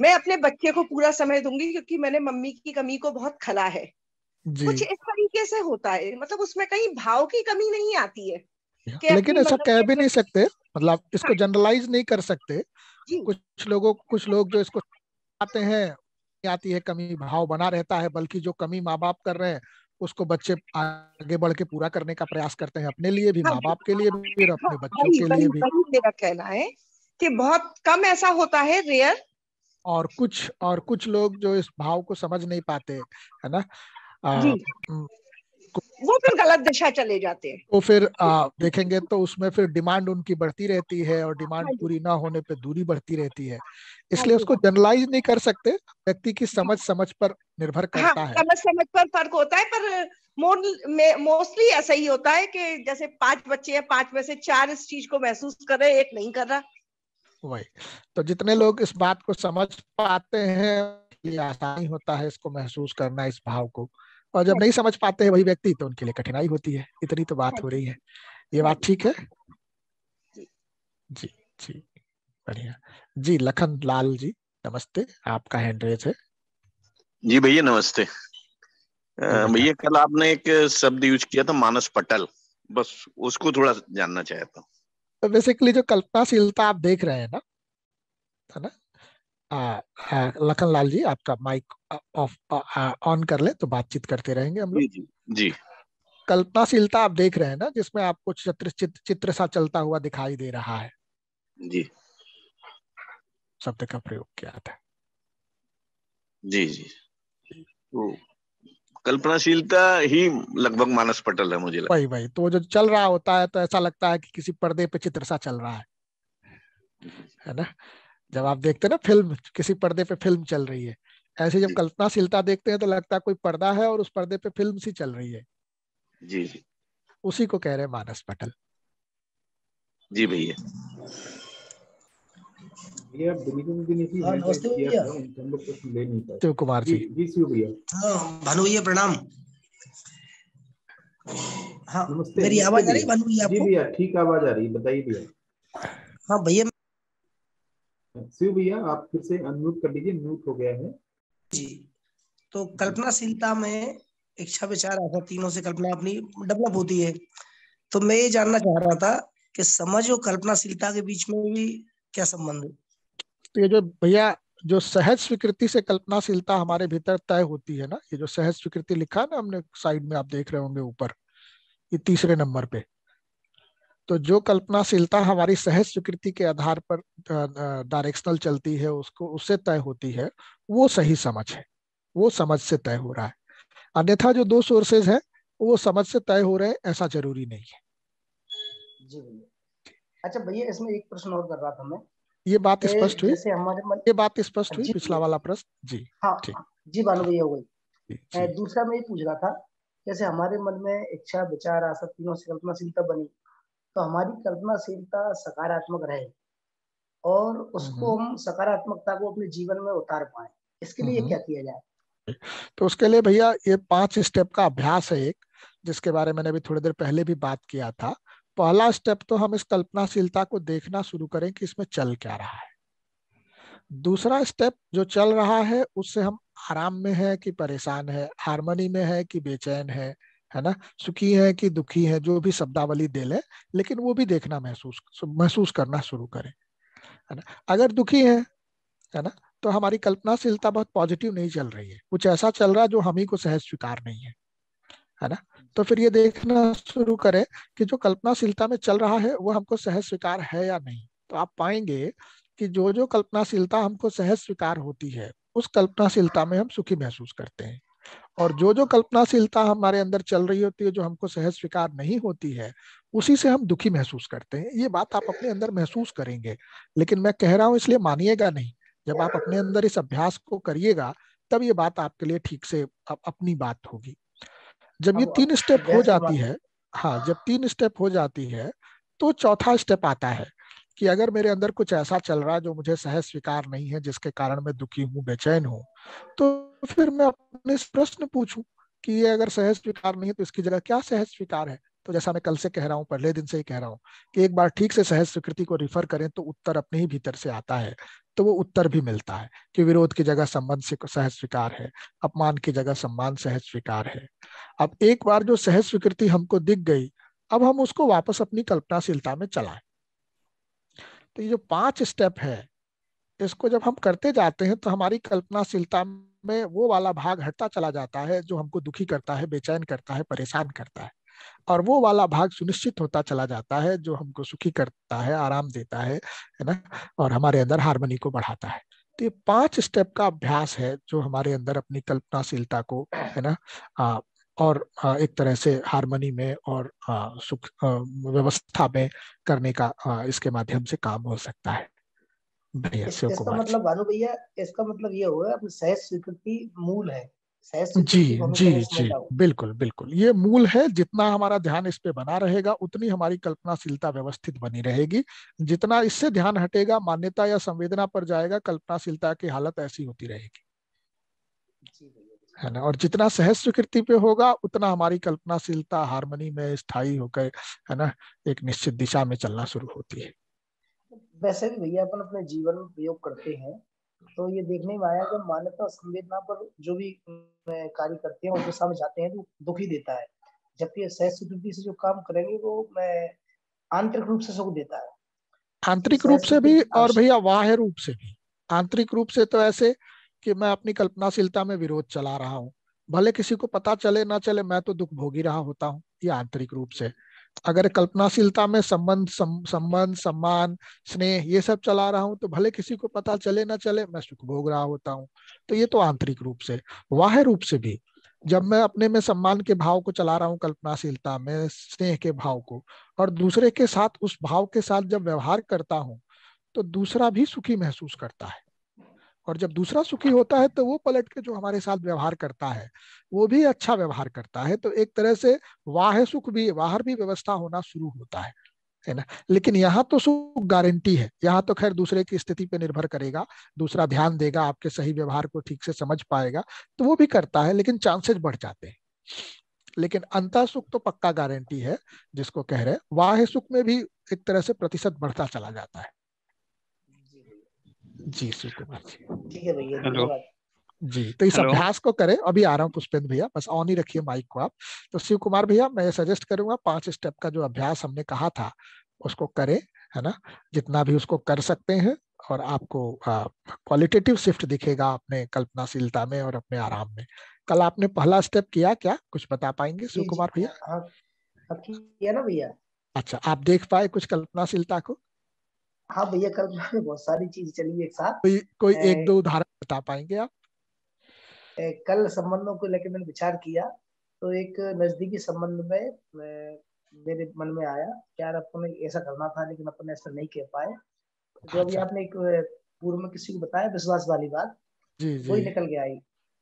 मैं अपने बच्चे को पूरा समय दूंगी क्योंकि मैंने मम्मी की कमी को बहुत खला है कुछ इस तरीके से होता है मतलब उसमें कहीं भाव की कमी नहीं आती है लेकिन ऐसा कह भी नहीं सकते मतलब इसको जनरलाइज हाँ। नहीं कर सकते कुछ लोगों कुछ लोग जो इसको आते हैं आती है कमी भाव बना रहता है बल्कि जो कमी माँ बाप कर रहे हैं उसको बच्चे आगे बढ़ के पूरा करने का प्रयास करते हैं अपने लिए भी हाँ, माँ बाप के लिए भी और अपने हाँ, बच्चों के लिए भी मेरा कहना है कि बहुत कम ऐसा होता है रेयर और कुछ और कुछ लोग जो इस भाव को समझ नहीं पाते है ना आ, वो फिर गलत दिशा चले जाते हैं तो फिर आ, देखेंगे तो उसमें फिर डिमांड उनकी बढ़ती रहती है और डिमांड हाँ पूरी ना होने पे दूरी बढ़ती रहती है हाँ इसलिए उसको जनरलाइज नहीं कर सकते व्यक्ति की समझ समझ पर निर्भर हाँ, करता हाँ, है समझ समझ पर फर्क होता है पर मोस्टली ऐसा ही होता है कि जैसे पांच बच्चे हैं पांच में से चार इस चीज को महसूस कर रहे एक नहीं कर रहा वही तो जितने लोग इस बात को समझ पाते हैं आसानी होता है इसको महसूस करना इस भाव को और जब नहीं समझ पाते हैं वही व्यक्ति तो उनके लिए कठिनाई होती है इतनी तो बात हो रही है ये बात ठीक है जी जी बढ़िया जी लखन लाल जी नमस्ते आपका हैंड रेज है जी भैया नमस्ते भैया कल आपने एक शब्द यूज किया था मानस पटल बस उसको थोड़ा जानना चाहता हूँ तो बेसिकली जो कल्पनाशीलता आप देख रहे हैं ना है ना लखन लाल जी आपका माइक ऑफ ऑन कर ले तो बातचीत करते रहेंगे हम लोग जी, जी कल्पनाशीलता आप देख रहे हैं ना जिसमें आपको चित्र चित्र, चित्र सा चलता हुआ दिखाई दे रहा है जी शब्द का प्रयोग किया था जी जी तो कल्पनाशीलता ही लगभग मानस पटल है मुझे भाई भाई तो जो चल रहा होता है तो ऐसा लगता है कि किसी पर्दे पे चित्र सा चल रहा है है ना जब आप देखते हैं ना फिल्म किसी पर्दे पे फिल्म चल रही है ऐसे जब कल्पनाशीलता देखते हैं तो लगता है कोई पर्दा है और उस पर्दे पे फिल्म सी चल रही है जी जी उसी को कह रहे हैं मानस पटल जी भैया हाँ, नमस्ते शिव कुमार जी भैया हाँ, भानु भैया प्रणाम हाँ, नमस्ते मेरी आवाज आ रही भानु भैया जी भैया ठीक आवाज आ रही बताइए भैया हाँ भैया शिव भैया आप फिर से अनम्यूट कर लीजिए म्यूट हो गया है जी तो कल्पनाशीलता में इच्छा विचार ऐसा तीनों से कल्पना अपनी डेवलप होती है तो मैं ये जानना चाह रहा था कि समझ और कल्पनाशीलता के बीच में भी क्या संबंध है तो ये जो भैया जो सहज स्वीकृति से कल्पनाशीलता हमारे भीतर तय होती है ना ये जो सहज स्वीकृति लिखा ना हमने साइड में आप देख रहे होंगे ऊपर ये तीसरे नंबर पे तो जो कल्पनाशीलता हमारी सहज स्वीकृति के आधार पर डायरेक्शनल चलती है उसको उससे तय होती है वो सही समझ है वो समझ से तय हो रहा है अन्यथा जो दो सोर्सेज है वो समझ से तय हो रहे हैं ऐसा जरूरी नहीं है जी भैया अच्छा भैया इसमें एक प्रश्न और कर रहा था मैं ये बात स्पष्ट हुई ये बात स्पष्ट हुई पिछला वाला प्रश्न जी हाँ ठीक जी बानू भैया हो गई दूसरा मैं ये पूछ रहा था जैसे हमारे मन में इच्छा विचार आशा तीनों से कल्पनाशीलता बनी तो हमारी कल्पनाशीलता सकारात्मक रहे और उसको हम्म। हम सकारात्मकता को अपने जीवन में उतार पाए इसके लिए हम्म। क्या किया जाए तो उसके लिए भैया ये पांच स्टेप का अभ्यास है एक जिसके बारे में मैंने अभी थोड़ी देर पहले भी बात किया था पहला स्टेप तो हम इस कल्पनाशीलता को देखना शुरू करें कि इसमें चल क्या रहा है दूसरा स्टेप जो चल रहा है उससे हम आराम में है कि परेशान है हारमोनी में है कि बेचैन है है ना सुखी है कि दुखी है जो भी शब्दावली दे ले, लेकिन वो भी देखना महसूस महसूस करना शुरू करें है ना अगर दुखी है है ना तो हमारी कल्पनाशीलता बहुत पॉजिटिव नहीं चल रही है कुछ ऐसा चल रहा है जो हम ही को सहज स्वीकार नहीं है है ना तो फिर ये देखना शुरू करें कि जो कल्पनाशीलता में चल रहा है वो हमको सहज स्वीकार है या नहीं तो आप पाएंगे कि जो जो कल्पनाशीलता हमको सहज स्वीकार होती है उस कल्पनाशीलता में हम सुखी महसूस करते हैं और जो जो कल्पनाशीलता हमारे अंदर चल रही होती है जो हमको सहज स्वीकार नहीं होती है उसी से हम दुखी महसूस करते हैं ये बात आप अपने अंदर महसूस करेंगे लेकिन मैं कह रहा हूँ इसलिए मानिएगा नहीं जब आप अपने अंदर इस अभ्यास को करिएगा तब ये बात आपके लिए ठीक से अपनी बात होगी जब ये तीन स्टेप हो जाती है हाँ जब तीन स्टेप हो जाती है तो चौथा स्टेप आता है कि अगर मेरे अंदर कुछ ऐसा चल रहा है जो मुझे सह स्वीकार नहीं है जिसके कारण मैं दुखी हूँ बेचैन हूँ तो फिर मैं अपने प्रश्न पूछूं कि ये अगर सह स्वीकार नहीं है तो इसकी जगह क्या सह स्वीकार है तो जैसा मैं कल से कह रहा हूँ पहले दिन से ही कह रहा हूँ कि एक बार ठीक से सहज स्वीकृति को रिफर करें तो उत्तर अपने ही भीतर से आता है तो वो उत्तर भी मिलता है कि विरोध की जगह संबंध से सहज स्वीकार है अपमान की जगह सम्मान सहज स्वीकार है अब एक बार जो सहज स्वीकृति हमको दिख गई अब हम उसको वापस अपनी कल्पनाशीलता में चलाए तो ये जो पांच स्टेप है इसको जब हम करते जाते हैं तो हमारी कल्पनाशीलता में वो वाला भाग हटता चला जाता है जो हमको दुखी करता है बेचैन करता है परेशान करता है और वो वाला भाग सुनिश्चित होता चला जाता है जो हमको सुखी करता है आराम देता है है ना और हमारे अंदर हारमोनी को बढ़ाता है तो ये पांच स्टेप का अभ्यास है जो हमारे अंदर अपनी कल्पनाशीलता को है ना आ, और आ, एक तरह से हारमोनी में और आ, सुख व्यवस्था में करने का आ, इसके माध्यम से काम हो सकता है भैया इसका मतलब भानु भैया इसका मतलब ये हुआ अपनी सहज स्वीकृति मूल है जी जी जी बिल्कुल बिल्कुल ये मूल है जितना हमारा ध्यान इस पे बना रहेगा उतनी हमारी कल्पनाशीलता व्यवस्थित बनी रहेगी जितना इससे ध्यान हटेगा मान्यता या संवेदना पर जाएगा कल्पनाशीलता की हालत ऐसी होती रहेगी है ना और जितना सहज स्वीकृति पे होगा उतना हमारी कल्पनाशीलता हारमोनी में स्थायी होकर है ना एक निश्चित दिशा में चलना शुरू होती है वैसे भी भैया अपन अपने जीवन में प्रयोग करते हैं तो ये देखने में आया कि मानवता संवेदना पर जो भी कार्य करते हैं उनके सामने जाते हैं तो दुख ही देता है जबकि सह स्वीकृति से जो काम करेंगे वो आंतरिक रूप से सुख देता है आंतरिक रूप से भी और भैया बाह्य रूप से भी आंतरिक रूप से तो ऐसे कि मैं अपनी कल्पनाशीलता में विरोध चला रहा हूँ भले किसी को पता चले ना चले मैं तो दुख भोगी रहा होता हूँ ये आंतरिक रूप से अगर कल्पनाशीलता में संबंध संबंध सम्मान स्नेह ये सब चला रहा हूँ तो भले किसी को पता चले ना चले मैं सुख भोग रहा होता हूँ तो ये तो आंतरिक रूप से बाह्य रूप से भी जब मैं अपने में सम्मान के भाव को चला रहा हूँ कल्पनाशीलता में स्नेह के भाव को और दूसरे के साथ उस भाव के साथ जब व्यवहार करता हूँ तो दूसरा भी सुखी महसूस करता है और जब दूसरा सुखी होता है तो वो पलट के जो हमारे साथ व्यवहार करता है वो भी अच्छा व्यवहार करता है तो एक तरह से वाह सुख भी बाहर भी व्यवस्था होना शुरू होता है है ना लेकिन यहाँ तो सुख गारंटी है यहाँ तो खैर दूसरे की स्थिति पे निर्भर करेगा दूसरा ध्यान देगा आपके सही व्यवहार को ठीक से समझ पाएगा तो वो भी करता है लेकिन चांसेस बढ़ जाते हैं लेकिन अंत सुख तो पक्का गारंटी है जिसको कह रहे हैं वाह सुख में भी एक तरह से प्रतिशत बढ़ता चला जाता है जी सुकुमार जी ठीक है भैया जी तो इस अभ्यास को करें अभी आ रहा हूँ पुष्पेंद्र भैया बस ऑन ही रखिए माइक को आप तो शिव कुमार भैया मैं सजेस्ट करूंगा पांच स्टेप का जो अभ्यास हमने कहा था उसको करें है ना जितना भी उसको कर सकते हैं और आपको क्वालिटेटिव शिफ्ट दिखेगा अपने कल्पनाशीलता में और अपने आराम में कल आपने पहला स्टेप किया क्या कुछ बता पाएंगे शिव कुमार भैया ना भैया अच्छा आप देख पाए कुछ कल्पनाशीलता को हाँ भैया कल बहुत सारी चीज चली एक साथ कोई कोई एक दो उदाहरण बता पाएंगे आप कल संबंधों को लेकर मैंने विचार किया तो एक नजदीकी संबंध में मेरे मन में आया यार अपने तो ऐसा करना था लेकिन अपन ऐसा नहीं कह पाए जो अभी अच्छा। आपने एक पूर्व में किसी को बताया विश्वास वाली बात जी जी वही निकल के आई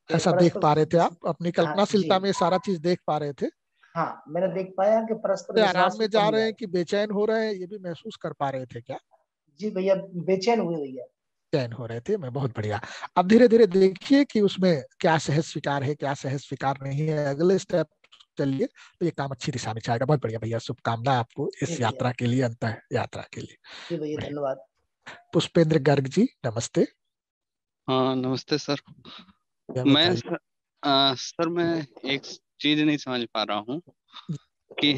तो ऐसा देख पा रहे थे आप अपनी हाँ, कल्पनाशीलता में सारा चीज देख पा रहे थे हाँ मैंने देख पाया कि परस्पर आराम में जा रहे हैं कि बेचैन हो रहे हैं ये भी महसूस कर पा रहे थे क्या जी भैया बेचैन हुए भैया चयन हो रहे थे मैं बहुत बढ़िया अब धीरे धीरे देखिए कि उसमें क्या सहज स्वीकार है क्या सहज स्वीकार नहीं है अगले स्टेप चलिए तो ये काम अच्छी दिशा में चाहेगा बहुत बढ़िया भैया शुभकामना आपको इस यात्रा के लिए अंत यात्रा के लिए धन्यवाद पुष्पेंद्र गर्ग जी नमस्ते हाँ नमस्ते सर मैं सर, आ, सर मैं एक चीज नहीं समझ पा रहा हूँ कि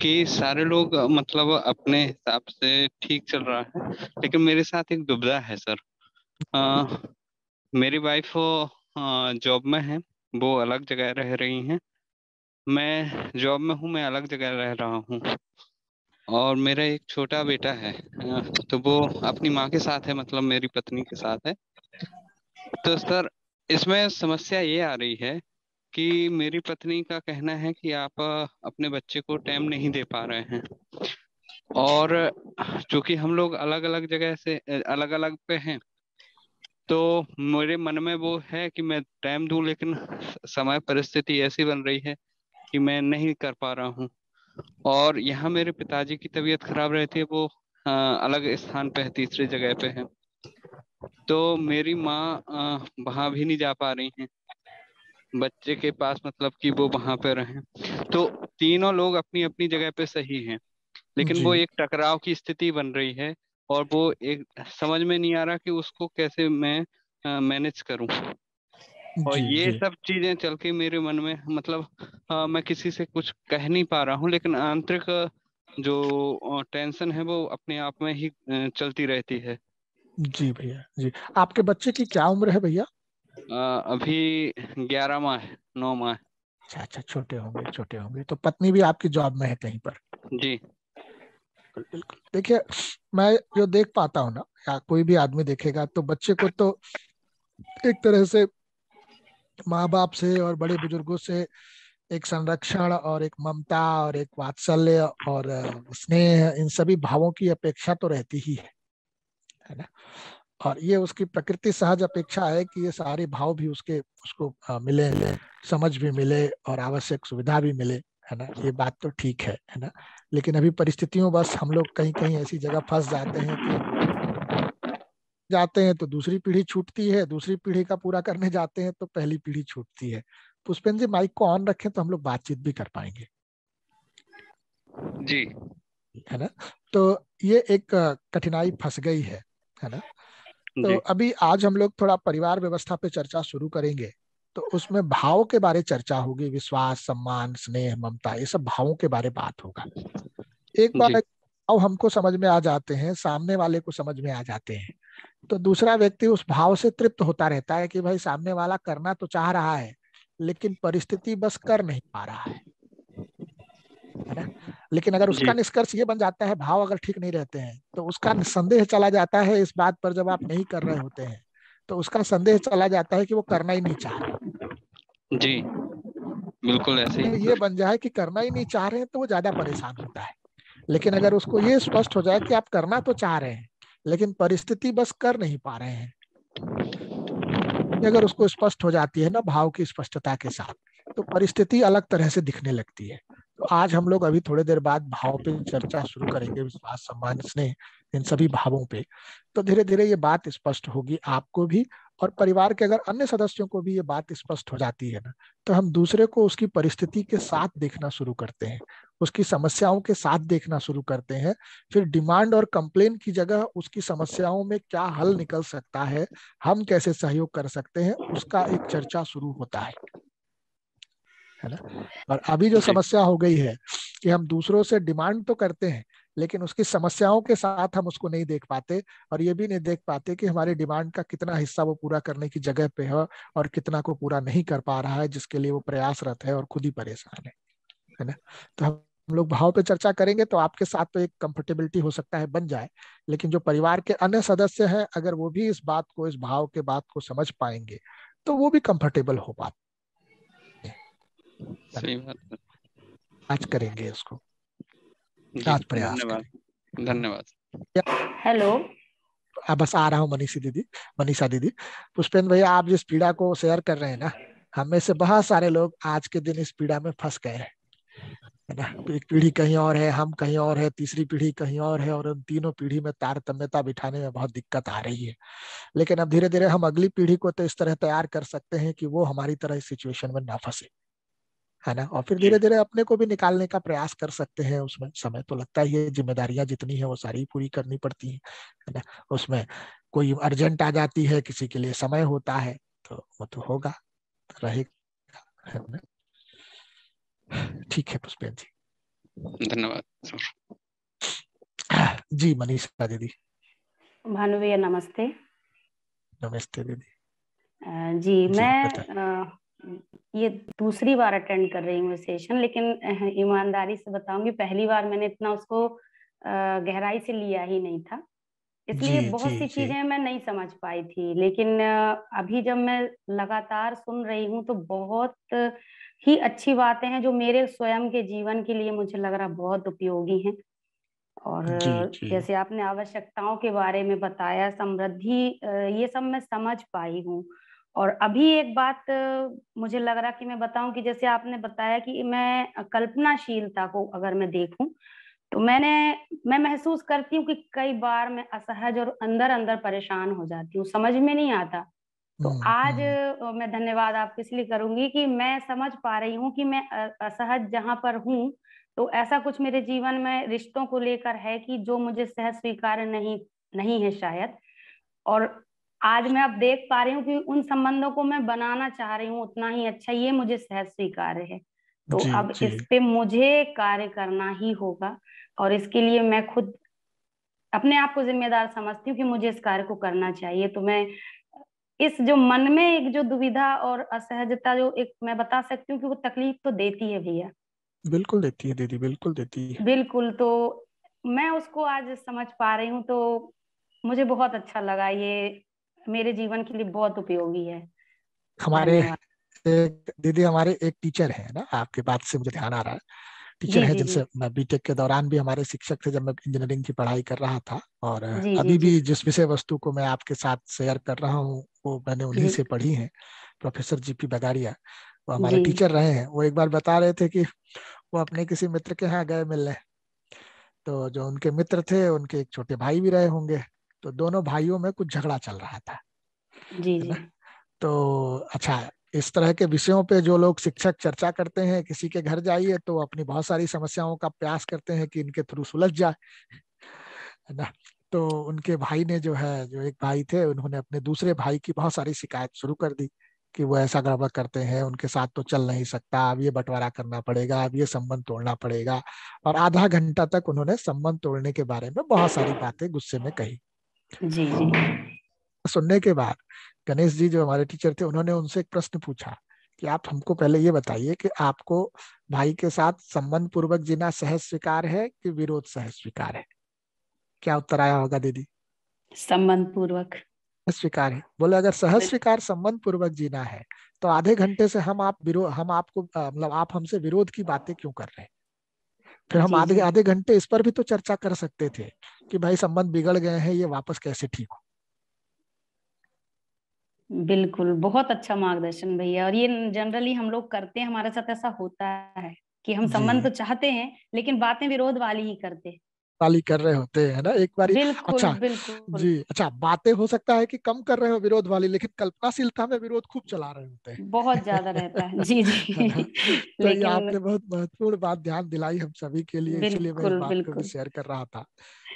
बाकी सारे लोग मतलब अपने हिसाब से ठीक चल रहा है लेकिन मेरे साथ एक दुविधा है सर आ, मेरी वाइफ जॉब में है वो अलग जगह रह रही हैं मैं जॉब में हूँ मैं अलग जगह रह रहा हूँ और मेरा एक छोटा बेटा है तो वो अपनी माँ के साथ है मतलब मेरी पत्नी के साथ है तो सर इसमें समस्या ये आ रही है कि मेरी पत्नी का कहना है कि आप अपने बच्चे को टाइम नहीं दे पा रहे हैं और चूंकि हम लोग अलग अलग जगह से अलग अलग पे हैं तो मेरे मन में वो है कि मैं टाइम दूं लेकिन समय परिस्थिति ऐसी बन रही है कि मैं नहीं कर पा रहा हूँ और यहाँ मेरे पिताजी की तबीयत खराब रहती है वो अलग स्थान पे है तीसरी जगह पे है तो मेरी माँ वहां भी नहीं जा पा रही हैं बच्चे के पास मतलब कि वो वहां पे रहे तो तीनों लोग अपनी अपनी जगह पे सही हैं लेकिन वो एक टकराव की स्थिति बन रही है और वो एक समझ में नहीं आ रहा कि उसको कैसे मैं मैनेज करूं और ये सब चीजें चल के मेरे मन में मतलब आ, मैं किसी से कुछ कह नहीं पा रहा हूँ लेकिन आंतरिक जो टेंशन है वो अपने आप में ही चलती रहती है जी भैया जी आपके बच्चे की क्या उम्र है भैया अभी ग्यारह माह नौ माह अच्छा अच्छा छोटे होंगे छोटे होंगे तो पत्नी भी आपकी जॉब में है कहीं पर जी देखिए मैं जो देख पाता हूँ ना या कोई भी आदमी देखेगा तो बच्चे को तो एक तरह से माँ बाप से और बड़े बुजुर्गों से एक संरक्षण और एक ममता और एक वात्सल्य और स्नेह इन सभी भावों की अपेक्षा तो रहती ही है है ना और ये उसकी प्रकृति सहज अपेक्षा है कि ये सारे भाव भी उसके उसको मिले समझ भी मिले और आवश्यक सुविधा भी मिले है ना ये बात तो ठीक है है ना लेकिन अभी परिस्थितियों बस हम लोग कहीं कहीं ऐसी जगह फंस जाते हैं कि जाते हैं तो दूसरी पीढ़ी छूटती है दूसरी पीढ़ी का पूरा करने जाते हैं तो पहली पीढ़ी छूटती है पुष्पेन जी माइक को ऑन रखें तो हम लोग बातचीत भी कर पाएंगे जी है ना तो ये एक कठिनाई फंस गई है है ना तो अभी आज हम लोग थोड़ा परिवार व्यवस्था पे चर्चा शुरू करेंगे तो उसमें भाव के बारे चर्चा होगी विश्वास सम्मान स्नेह ममता ये सब भावों के बारे बात होगा एक बार भाव हमको समझ में आ जाते हैं सामने वाले को समझ में आ जाते हैं तो दूसरा व्यक्ति उस भाव से तृप्त होता रहता है कि भाई सामने वाला करना तो चाह रहा है लेकिन परिस्थिति बस कर नहीं पा रहा है ना लेकिन अगर उसका निष्कर्ष ये बन जाता है भाव अगर ठीक नहीं रहते हैं तो उसका हाँ। संदेह चला जाता है इस बात पर जब आप नहीं कर रहे होते हैं तो उसका संदेह चला जाता है कि वो करना ही नहीं चाह रहे जी बिल्कुल ऐसे ही तो ये बन जाए कि करना ही नहीं चाह रहे हैं तो वो ज्यादा परेशान होता है लेकिन अगर उसको ये स्पष्ट हो जाए कि आप करना तो चाह रहे हैं लेकिन परिस्थिति बस कर नहीं पा रहे हैं अगर उसको स्पष्ट हो जाती है ना भाव की स्पष्टता के साथ तो परिस्थिति अलग तरह से दिखने लगती है तो आज हम लोग अभी थोड़ी देर बाद भाव पे चर्चा शुरू करेंगे विश्वास सम्मान स्नेह इन सभी भावों पे तो धीरे धीरे ये बात स्पष्ट होगी आपको भी और परिवार के अगर अन्य सदस्यों को भी ये बात स्पष्ट हो जाती है ना तो हम दूसरे को उसकी परिस्थिति के साथ देखना शुरू करते हैं उसकी समस्याओं के साथ देखना शुरू करते हैं फिर डिमांड और कंप्लेन की जगह उसकी समस्याओं में क्या हल निकल सकता है हम कैसे सहयोग कर सकते हैं उसका एक चर्चा शुरू होता है है ना हाँ। और अभी जो समस्या हो गई है कि हम दूसरों से डिमांड तो करते हैं लेकिन उसकी समस्याओं के साथ हम उसको नहीं देख पाते और ये भी नहीं देख पाते कि हमारे डिमांड का कितना हिस्सा वो पूरा करने की जगह पे है और कितना को पूरा नहीं कर पा रहा है जिसके लिए वो प्रयासरत है और खुद ही परेशान है है ना तो हम हम लोग भाव पे चर्चा करेंगे तो आपके साथ तो एक कंफर्टेबिलिटी हो सकता है बन जाए लेकिन जो परिवार के अन्य सदस्य हैं अगर वो भी इस बात को इस भाव के बात को समझ पाएंगे तो वो भी कंफर्टेबल हो पाते आज करेंगे इसको प्रयास धन्यवाद हेलो हेलो हाँ, बस आ रहा हूँ मनीषी दीदी मनीषा दीदी पुष्पेंद्र भैया आप जिस पीड़ा को शेयर कर रहे हैं ना हम में से बहुत सारे लोग आज के दिन इस पीड़ा में फंस गए हैं है ना एक पीढ़ी कहीं और है हम कहीं और है तीसरी पीढ़ी कहीं और है और उन तीनों पीढ़ी में तारतम्यता बिठाने में बहुत दिक्कत आ रही है लेकिन अब धीरे धीरे हम अगली पीढ़ी को तो इस तरह तैयार कर सकते हैं कि वो हमारी तरह इस सिचुएशन में ना फंसे है ना और फिर धीरे धीरे अपने को भी निकालने का प्रयास कर सकते हैं उसमें समय तो लगता ही है जिम्मेदारियां जितनी है वो सारी पूरी करनी पड़ती है ना उसमें कोई अर्जेंट आ जाती है किसी के लिए समय होता है तो वो तो होगा रहेगा है ना ठीक है पुष्पेन जी धन्यवाद जी मनीषा दीदी भानु भैया नमस्ते नमस्ते दीदी जी, जी मैं ये दूसरी बार अटेंड कर रही हूँ सेशन लेकिन ईमानदारी से बताऊंगी पहली बार मैंने इतना उसको गहराई से लिया ही नहीं था इसलिए बहुत सी चीजें मैं नहीं समझ पाई थी लेकिन अभी जब मैं लगातार सुन रही हूँ तो बहुत ही अच्छी बातें हैं जो मेरे स्वयं के जीवन के लिए मुझे लग रहा बहुत उपयोगी हैं और जी, जी. जैसे आपने आवश्यकताओं के बारे में बताया समृद्धि ये सब मैं समझ पाई हूँ और अभी एक बात मुझे लग रहा कि मैं बताऊं कि जैसे आपने बताया कि मैं कल्पनाशीलता को अगर मैं देखूं तो मैंने मैं महसूस करती हूँ कि कई बार मैं असहज और अंदर अंदर परेशान हो जाती हूँ समझ में नहीं आता तो हम्म, आज हम्म। मैं धन्यवाद आपको इसलिए करूंगी कि मैं समझ पा रही हूँ कि मैं असहज जहां पर हूँ तो ऐसा कुछ मेरे जीवन में रिश्तों को लेकर है कि जो मुझे सहज स्वीकार नहीं नहीं है शायद और आज मैं अब देख पा रही हूँ कि उन संबंधों को मैं बनाना चाह रही हूँ उतना ही अच्छा ये मुझे सहज स्वीकार है तो जी, अब जी. इस पे मुझे कार्य करना ही होगा और इसके लिए मैं खुद अपने आप को जिम्मेदार समझती हूँ कि मुझे इस कार्य को करना चाहिए तो मैं इस जो मन में एक जो दुविधा और असहजता जो एक मैं बता सकती हूँ कि वो तकलीफ तो देती है भैया बिल्कुल देती है दीदी बिल्कुल देती है बिल्कुल तो मैं उसको आज समझ पा रही हूँ तो मुझे बहुत अच्छा लगा ये मेरे जीवन के लिए बहुत उपयोगी है हमारे दीदी हमारे एक टीचर है ना आपके बात से मुझे ध्यान आ रहा है टीचर है जिनसे मैं बीटेक के दौरान भी हमारे शिक्षक थे जब मैं इंजीनियरिंग की पढ़ाई कर रहा था और जी, अभी जी, भी जी. जिस विषय वस्तु को मैं आपके साथ शेयर कर रहा हूँ वो मैंने उन्हीं से पढ़ी है प्रोफेसर जी पी बगाड़िया वो हमारे टीचर रहे हैं वो एक बार बता रहे थे कि वो अपने किसी मित्र के यहाँ गए मिलने तो जो उनके मित्र थे उनके एक छोटे भाई भी रहे होंगे तो दोनों भाइयों में कुछ झगड़ा चल रहा था जी, जी। तो अच्छा इस तरह के विषयों पे जो लोग शिक्षक चर्चा करते हैं किसी के घर जाइए तो अपनी बहुत सारी समस्याओं का प्रयास करते हैं कि इनके थ्रू सुलझ जाए है ना तो उनके भाई ने जो है जो एक भाई थे उन्होंने अपने दूसरे भाई की बहुत सारी शिकायत शुरू कर दी कि वो ऐसा गड़बड़ करते हैं उनके साथ तो चल नहीं सकता अब ये बंटवारा करना पड़ेगा अब ये संबंध तोड़ना पड़ेगा और आधा घंटा तक उन्होंने संबंध तोड़ने के बारे में बहुत सारी बातें गुस्से में कही जी जी सुनने के बाद गणेश जी जो हमारे टीचर थे उन्होंने उनसे एक प्रश्न पूछा कि आप हमको पहले ये बताइए कि आपको भाई के साथ संबंध पूर्वक जीना सहज स्वीकार है कि विरोध सहज स्वीकार है क्या उत्तर आया होगा दीदी संबंध पूर्वक स्वीकार है बोले अगर सहज स्वीकार संबंध पूर्वक जीना है तो आधे घंटे से हम आप विरोध हम आपको मतलब आप हमसे विरोध की बातें क्यों कर रहे हैं फिर हम आधे आधे घंटे इस पर भी तो चर्चा कर सकते थे कि भाई संबंध बिगड़ गए हैं ये वापस कैसे ठीक हो बिल्कुल बहुत अच्छा मार्गदर्शन भैया और ये जनरली हम लोग करते हैं हमारे साथ ऐसा होता है कि हम संबंध तो चाहते हैं लेकिन बातें विरोध वाली ही करते हैं ताली कर रहे होते हैं ना एक बार अच्छा बिल्कुल। जी अच्छा बातें हो सकता है कि कम कर रहे हो विरोध वाली लेकिन कल्पनाशीलता में विरोध खूब चला रहे होते हैं बहुत ज्यादा रहता है जी जी [laughs] तो ये आपने बहुत महत्वपूर्ण बात ध्यान दिलाई हम सभी के लिए इसलिए मैं बात को शेयर कर रहा था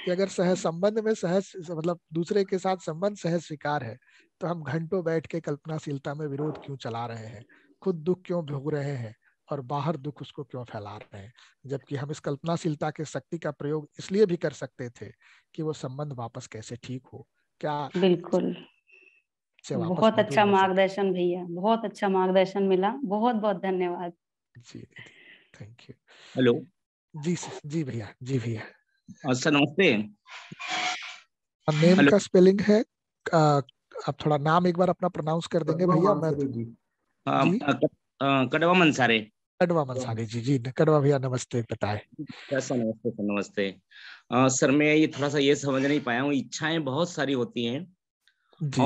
कि अगर सहज संबंध में सहज मतलब दूसरे के साथ संबंध सहज स्वीकार है तो हम घंटों बैठ के कल्पनाशीलता में विरोध क्यों चला रहे हैं खुद दुख क्यों भोग रहे हैं और बाहर दुख उसको क्यों फैला रहे हैं जबकि हम इस कल्पनाशीलता के शक्ति का प्रयोग इसलिए भी कर सकते थे कि वो संबंध वापस कैसे ठीक हो क्या बिल्कुल बहुत अच्छा मार्गदर्शन भैया बहुत अच्छा मार्गदर्शन मिला बहुत बहुत धन्यवाद जी थैंक यू हेलो जी जी भैया जी भैया हाँ, नमस्ते हाँ, नेम का स्पेलिंग है आप थोड़ा नाम एक बार अपना प्रोनाउंस कर देंगे भैया मैं हाँ, कटवा मंसारे कड़वा मनसानी हाँ। जी जी कड़वा भैया नमस्ते बताए कैसा नमस्ते सर नमस्ते आ, सर मैं ये थोड़ा सा ये समझ नहीं पाया हूँ इच्छाएं बहुत सारी होती हैं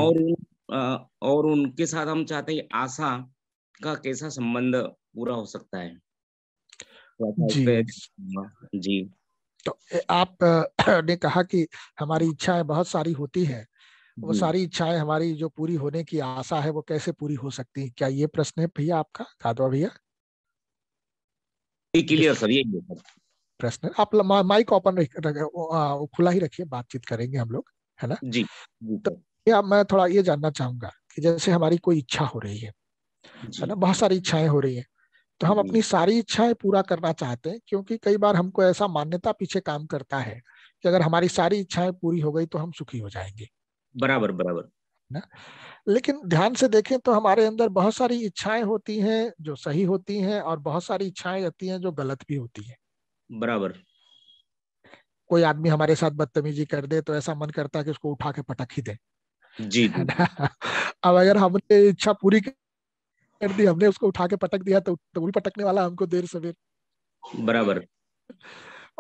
और आ, और उनके साथ हम चाहते हैं आशा का कैसा संबंध पूरा हो सकता है जी जी तो आप [clears throat] ने कहा कि हमारी इच्छाएं बहुत सारी होती है वो सारी इच्छाएं हमारी जो पूरी होने की आशा है वो कैसे पूरी हो सकती है क्या ये प्रश्न है भैया आपका दादवा भैया ही क्लियर सर यही प्रश्न आप माइक ओपन खुला ही रखिए बातचीत करेंगे हम लोग है ना जी तो या मैं थोड़ा ये जानना चाहूंगा कि जैसे हमारी कोई इच्छा हो रही है है ना बहुत सारी इच्छाएं हो रही है तो हम अपनी सारी इच्छाएं पूरा करना चाहते हैं क्योंकि कई बार हमको ऐसा मान्यता पीछे काम करता है कि अगर हमारी सारी इच्छाएं पूरी हो गई तो हम सुखी हो जाएंगे बराबर बराबर ना लेकिन ध्यान से देखें तो हमारे अंदर बहुत सारी इच्छाएं होती हैं जो सही होती हैं और बहुत सारी इच्छाएं होती हैं जो गलत भी होती हैं बराबर कोई आदमी हमारे साथ बदतमीजी कर दे तो ऐसा मन करता है कि उसको उठा के पटक ही दे जी अब अगर हमने इच्छा पूरी कर दी हमने उसको उठा के पटक दिया तो, तो भी पटकने वाला हमको देर सवेर बराबर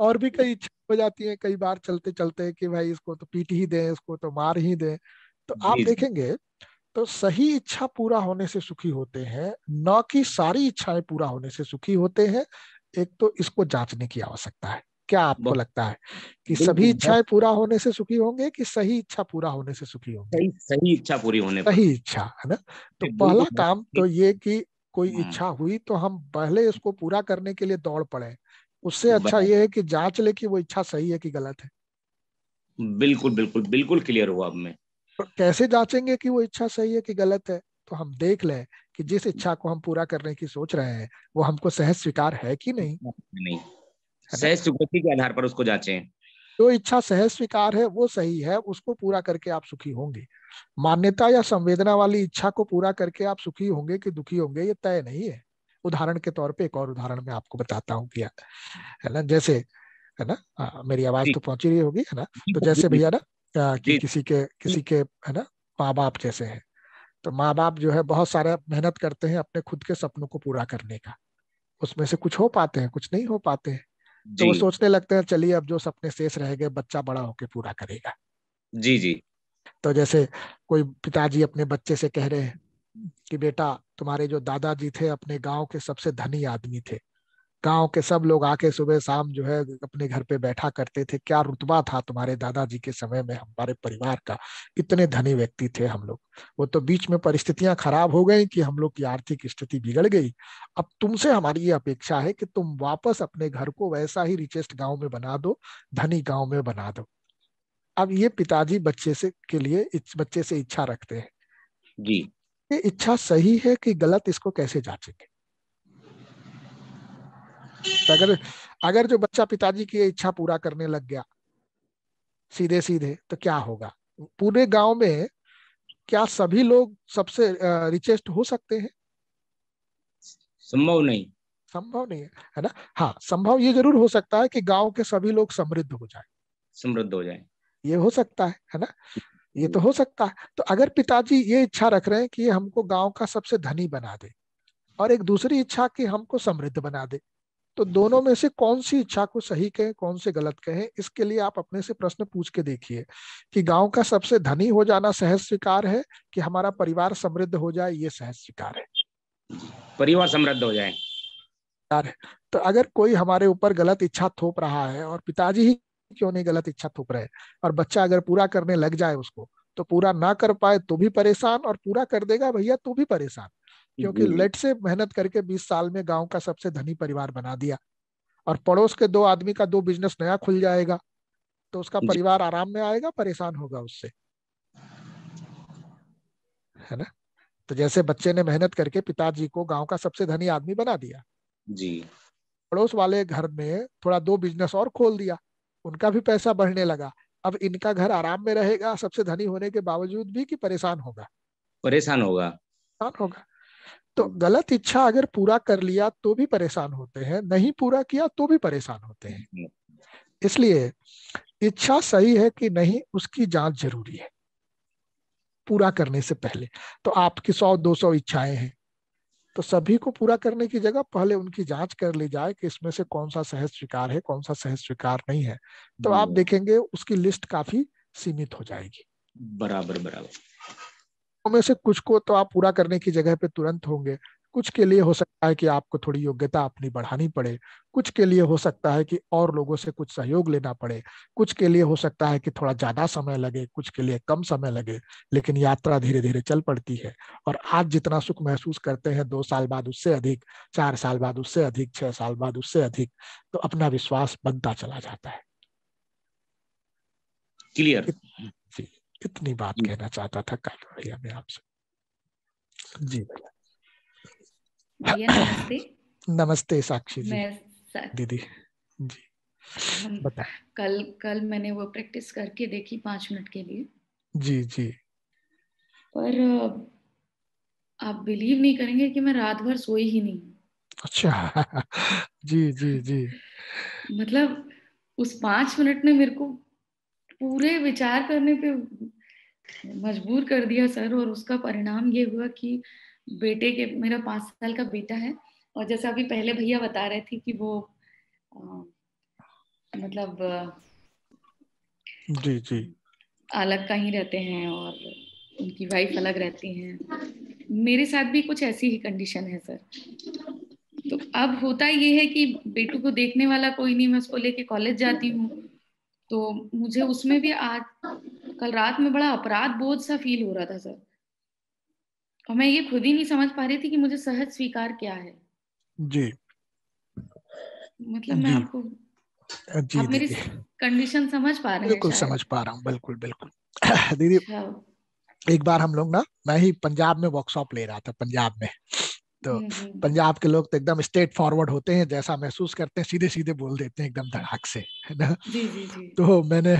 और भी कई इच्छा हो जाती है कई बार चलते चलते कि भाई इसको तो पीट ही दे इसको तो मार ही दे तो आप देखेंगे तो सही इच्छा पूरा होने से सुखी होते हैं न कि सारी इच्छाएं पूरा होने से सुखी होते हैं एक तो इसको जांचने की आवश्यकता है क्या आपको लगता है कि सभी इच्छाएं पूरा होने से सुखी होंगे कि सही इच्छा पूरा होने से सुखी होंगे सही इच्छा पूरी होने सही इच्छा है ना तो पहला काम तो ये कि कोई हाँ। इच्छा हुई तो हम पहले इसको पूरा करने के लिए दौड़ पड़े उससे अच्छा ये है कि जांच ले कि वो इच्छा सही है कि गलत है बिल्कुल बिल्कुल बिल्कुल क्लियर हुआ अब मैं तो कैसे जांचेंगे कि वो इच्छा सही है कि गलत है तो हम देख लें कि जिस हम्म। इच्छा को हम पूरा करने की सोच रहे हैं वो हमको सहज स्वीकार है कि नहीं नहीं सहज सुखी के आधार पर उसको जांचे जो तो इच्छा सहज स्वीकार है वो सही है उसको पूरा करके आप सुखी होंगे मान्यता या संवेदना वाली इच्छा को पूरा करके आप सुखी होंगे कि दुखी होंगे ये तय नहीं है उदाहरण के तौर पे एक और उदाहरण मैं आपको बताता हूँ भैया है ना जैसे है ना आ, हाँ, मेरी आवाज तो पहुंची रही होगी है ना तो जैसे भैया ना या कि किसी के किसी के है ना माँ बाप जैसे हैं तो माँ बाप जो है बहुत सारा मेहनत करते हैं अपने खुद के सपनों को पूरा करने का उसमें से कुछ हो पाते हैं कुछ नहीं हो पाते हैं तो वो सोचने लगते हैं चलिए अब जो सपने शेष रह गए बच्चा बड़ा होके पूरा करेगा जी जी तो जैसे कोई पिताजी अपने बच्चे से कह रहे हैं कि बेटा तुम्हारे जो दादाजी थे अपने गांव के सबसे धनी आदमी थे गांव के सब लोग आके सुबह शाम जो है अपने घर पे बैठा करते थे क्या रुतबा था तुम्हारे दादाजी के समय में हमारे परिवार का इतने धनी व्यक्ति थे हम लोग वो तो बीच में परिस्थितियां खराब हो गई कि हम लोग की आर्थिक स्थिति बिगड़ गई अब तुमसे हमारी ये अपेक्षा है कि तुम वापस अपने घर को वैसा ही रिचेस्ट गाँव में बना दो धनी गाँव में बना दो अब ये पिताजी बच्चे से के लिए इस बच्चे से इच्छा रखते हैं जी ये इच्छा सही है कि गलत इसको कैसे जांचेंगे तो अगर अगर जो बच्चा पिताजी की इच्छा पूरा करने लग गया सीधे सीधे तो क्या होगा पूरे गांव में क्या सभी लोग सबसे रिचेस्ट हो सकते हैं संभव नहीं संभव नहीं है है ना हाँ संभव ये जरूर हो सकता है कि गांव के सभी लोग समृद्ध हो जाए समृद्ध हो जाए ये हो सकता है है ना ये तो हो सकता है तो अगर पिताजी ये इच्छा रख रहे हैं कि हमको गांव का सबसे धनी बना दे और एक दूसरी इच्छा कि हमको समृद्ध बना दे तो दोनों में से कौन सी इच्छा को सही कहे कौन से गलत कहे इसके लिए आप अपने से प्रश्न पूछ के देखिए कि गांव का सबसे धनी हो जाना सहज स्वीकार है कि हमारा परिवार समृद्ध हो जाए ये सहज स्वीकार है परिवार समृद्ध हो जाए तो अगर कोई हमारे ऊपर गलत इच्छा थोप रहा है और पिताजी ही क्यों नहीं गलत इच्छा थोप रहे और बच्चा अगर पूरा करने लग जाए उसको तो पूरा ना कर पाए तो भी परेशान और पूरा कर देगा भैया तो भी परेशान क्योंकि लेट से मेहनत करके 20 साल में गांव का सबसे धनी परिवार बना दिया और पड़ोस के दो आदमी का दो बिजनेस नया खुल जाएगा तो उसका परिवार आराम में आएगा परेशान होगा उससे है ना तो जैसे बच्चे ने मेहनत करके पिताजी को गांव का सबसे धनी आदमी बना दिया जी पड़ोस वाले घर में थोड़ा दो बिजनेस और खोल दिया उनका भी पैसा बढ़ने लगा अब इनका घर आराम में रहेगा सबसे धनी होने के बावजूद भी कि परेशान होगा परेशान होगा परेशान होगा तो गलत इच्छा अगर पूरा कर लिया तो भी परेशान होते हैं नहीं पूरा किया तो भी परेशान होते हैं हम्म। इसलिए इच्छा सही है कि नहीं उसकी जांच जरूरी है पूरा करने से पहले तो आपकी सौ दो सौ इच्छाएं हैं तो सभी को पूरा करने की जगह पहले उनकी जांच कर ली जाए कि इसमें से कौन सा सहज स्वीकार है कौन सा सहज स्वीकार नहीं है तो आप देखेंगे उसकी लिस्ट काफी सीमित हो जाएगी बराबर बराबर में से कुछ को तो आप पूरा करने की जगह पे तुरंत होंगे कुछ के लिए हो सकता है कि आपको थोड़ी योग्यता अपनी बढ़ानी पड़े कुछ के लिए हो सकता है कि और लोगों से कुछ सहयोग लेना पड़े कुछ के लिए हो सकता है कि थोड़ा ज्यादा समय लगे कुछ के लिए कम समय लगे लेकिन यात्रा धीरे धीरे चल पड़ती है और आज जितना सुख महसूस करते हैं दो साल बाद उससे अधिक चार साल बाद उससे अधिक छह साल बाद उससे अधिक तो अपना विश्वास बनता चला जाता है क्लियर जी इतनी बात कहना चाहता था कल भैया मैं आपसे जी भैया नमस्ते [coughs] नमस्ते साक्षी जी दीदी जी बताए कल कल मैंने वो प्रैक्टिस करके देखी पांच मिनट के लिए जी जी पर आप बिलीव नहीं करेंगे कि मैं रात भर सोई ही नहीं अच्छा [laughs] जी जी जी मतलब उस पांच मिनट ने मेरे को पूरे विचार करने पे मजबूर कर दिया सर और उसका परिणाम ये हुआ कि बेटे के मेरा पांच साल का बेटा है और जैसा अभी पहले भैया बता रहे थे कि वो आ, मतलब जी जी अलग कहीं रहते हैं और उनकी वाइफ अलग रहती हैं मेरे साथ भी कुछ ऐसी ही कंडीशन है सर तो अब होता ये है कि बेटू को देखने वाला कोई नहीं मैं उसको लेके कॉलेज जाती हूँ तो मुझे उसमें भी आज कल रात में बड़ा अपराध बोध सा फील हो रहा था सर और मैं ये खुद ही नहीं समझ पा रही थी कि मुझे सहज स्वीकार क्या है जी मतलब जी, मैं आपको जी, आप मेरी कंडीशन समझ पा रहे हैं बिल्कुल समझ पा रहा हूँ बिल्कुल बिल्कुल [coughs] दीदी अच्छा। एक बार हम लोग ना मैं ही पंजाब में वर्कशॉप ले रहा था पंजाब में तो पंजाब के लोग तो एकदम स्ट्रेट फॉरवर्ड होते हैं जैसा महसूस करते हैं सीधे सीधे बोल देते हैं एकदम धड़ाक से है ना जी, जी, जी. तो मैंने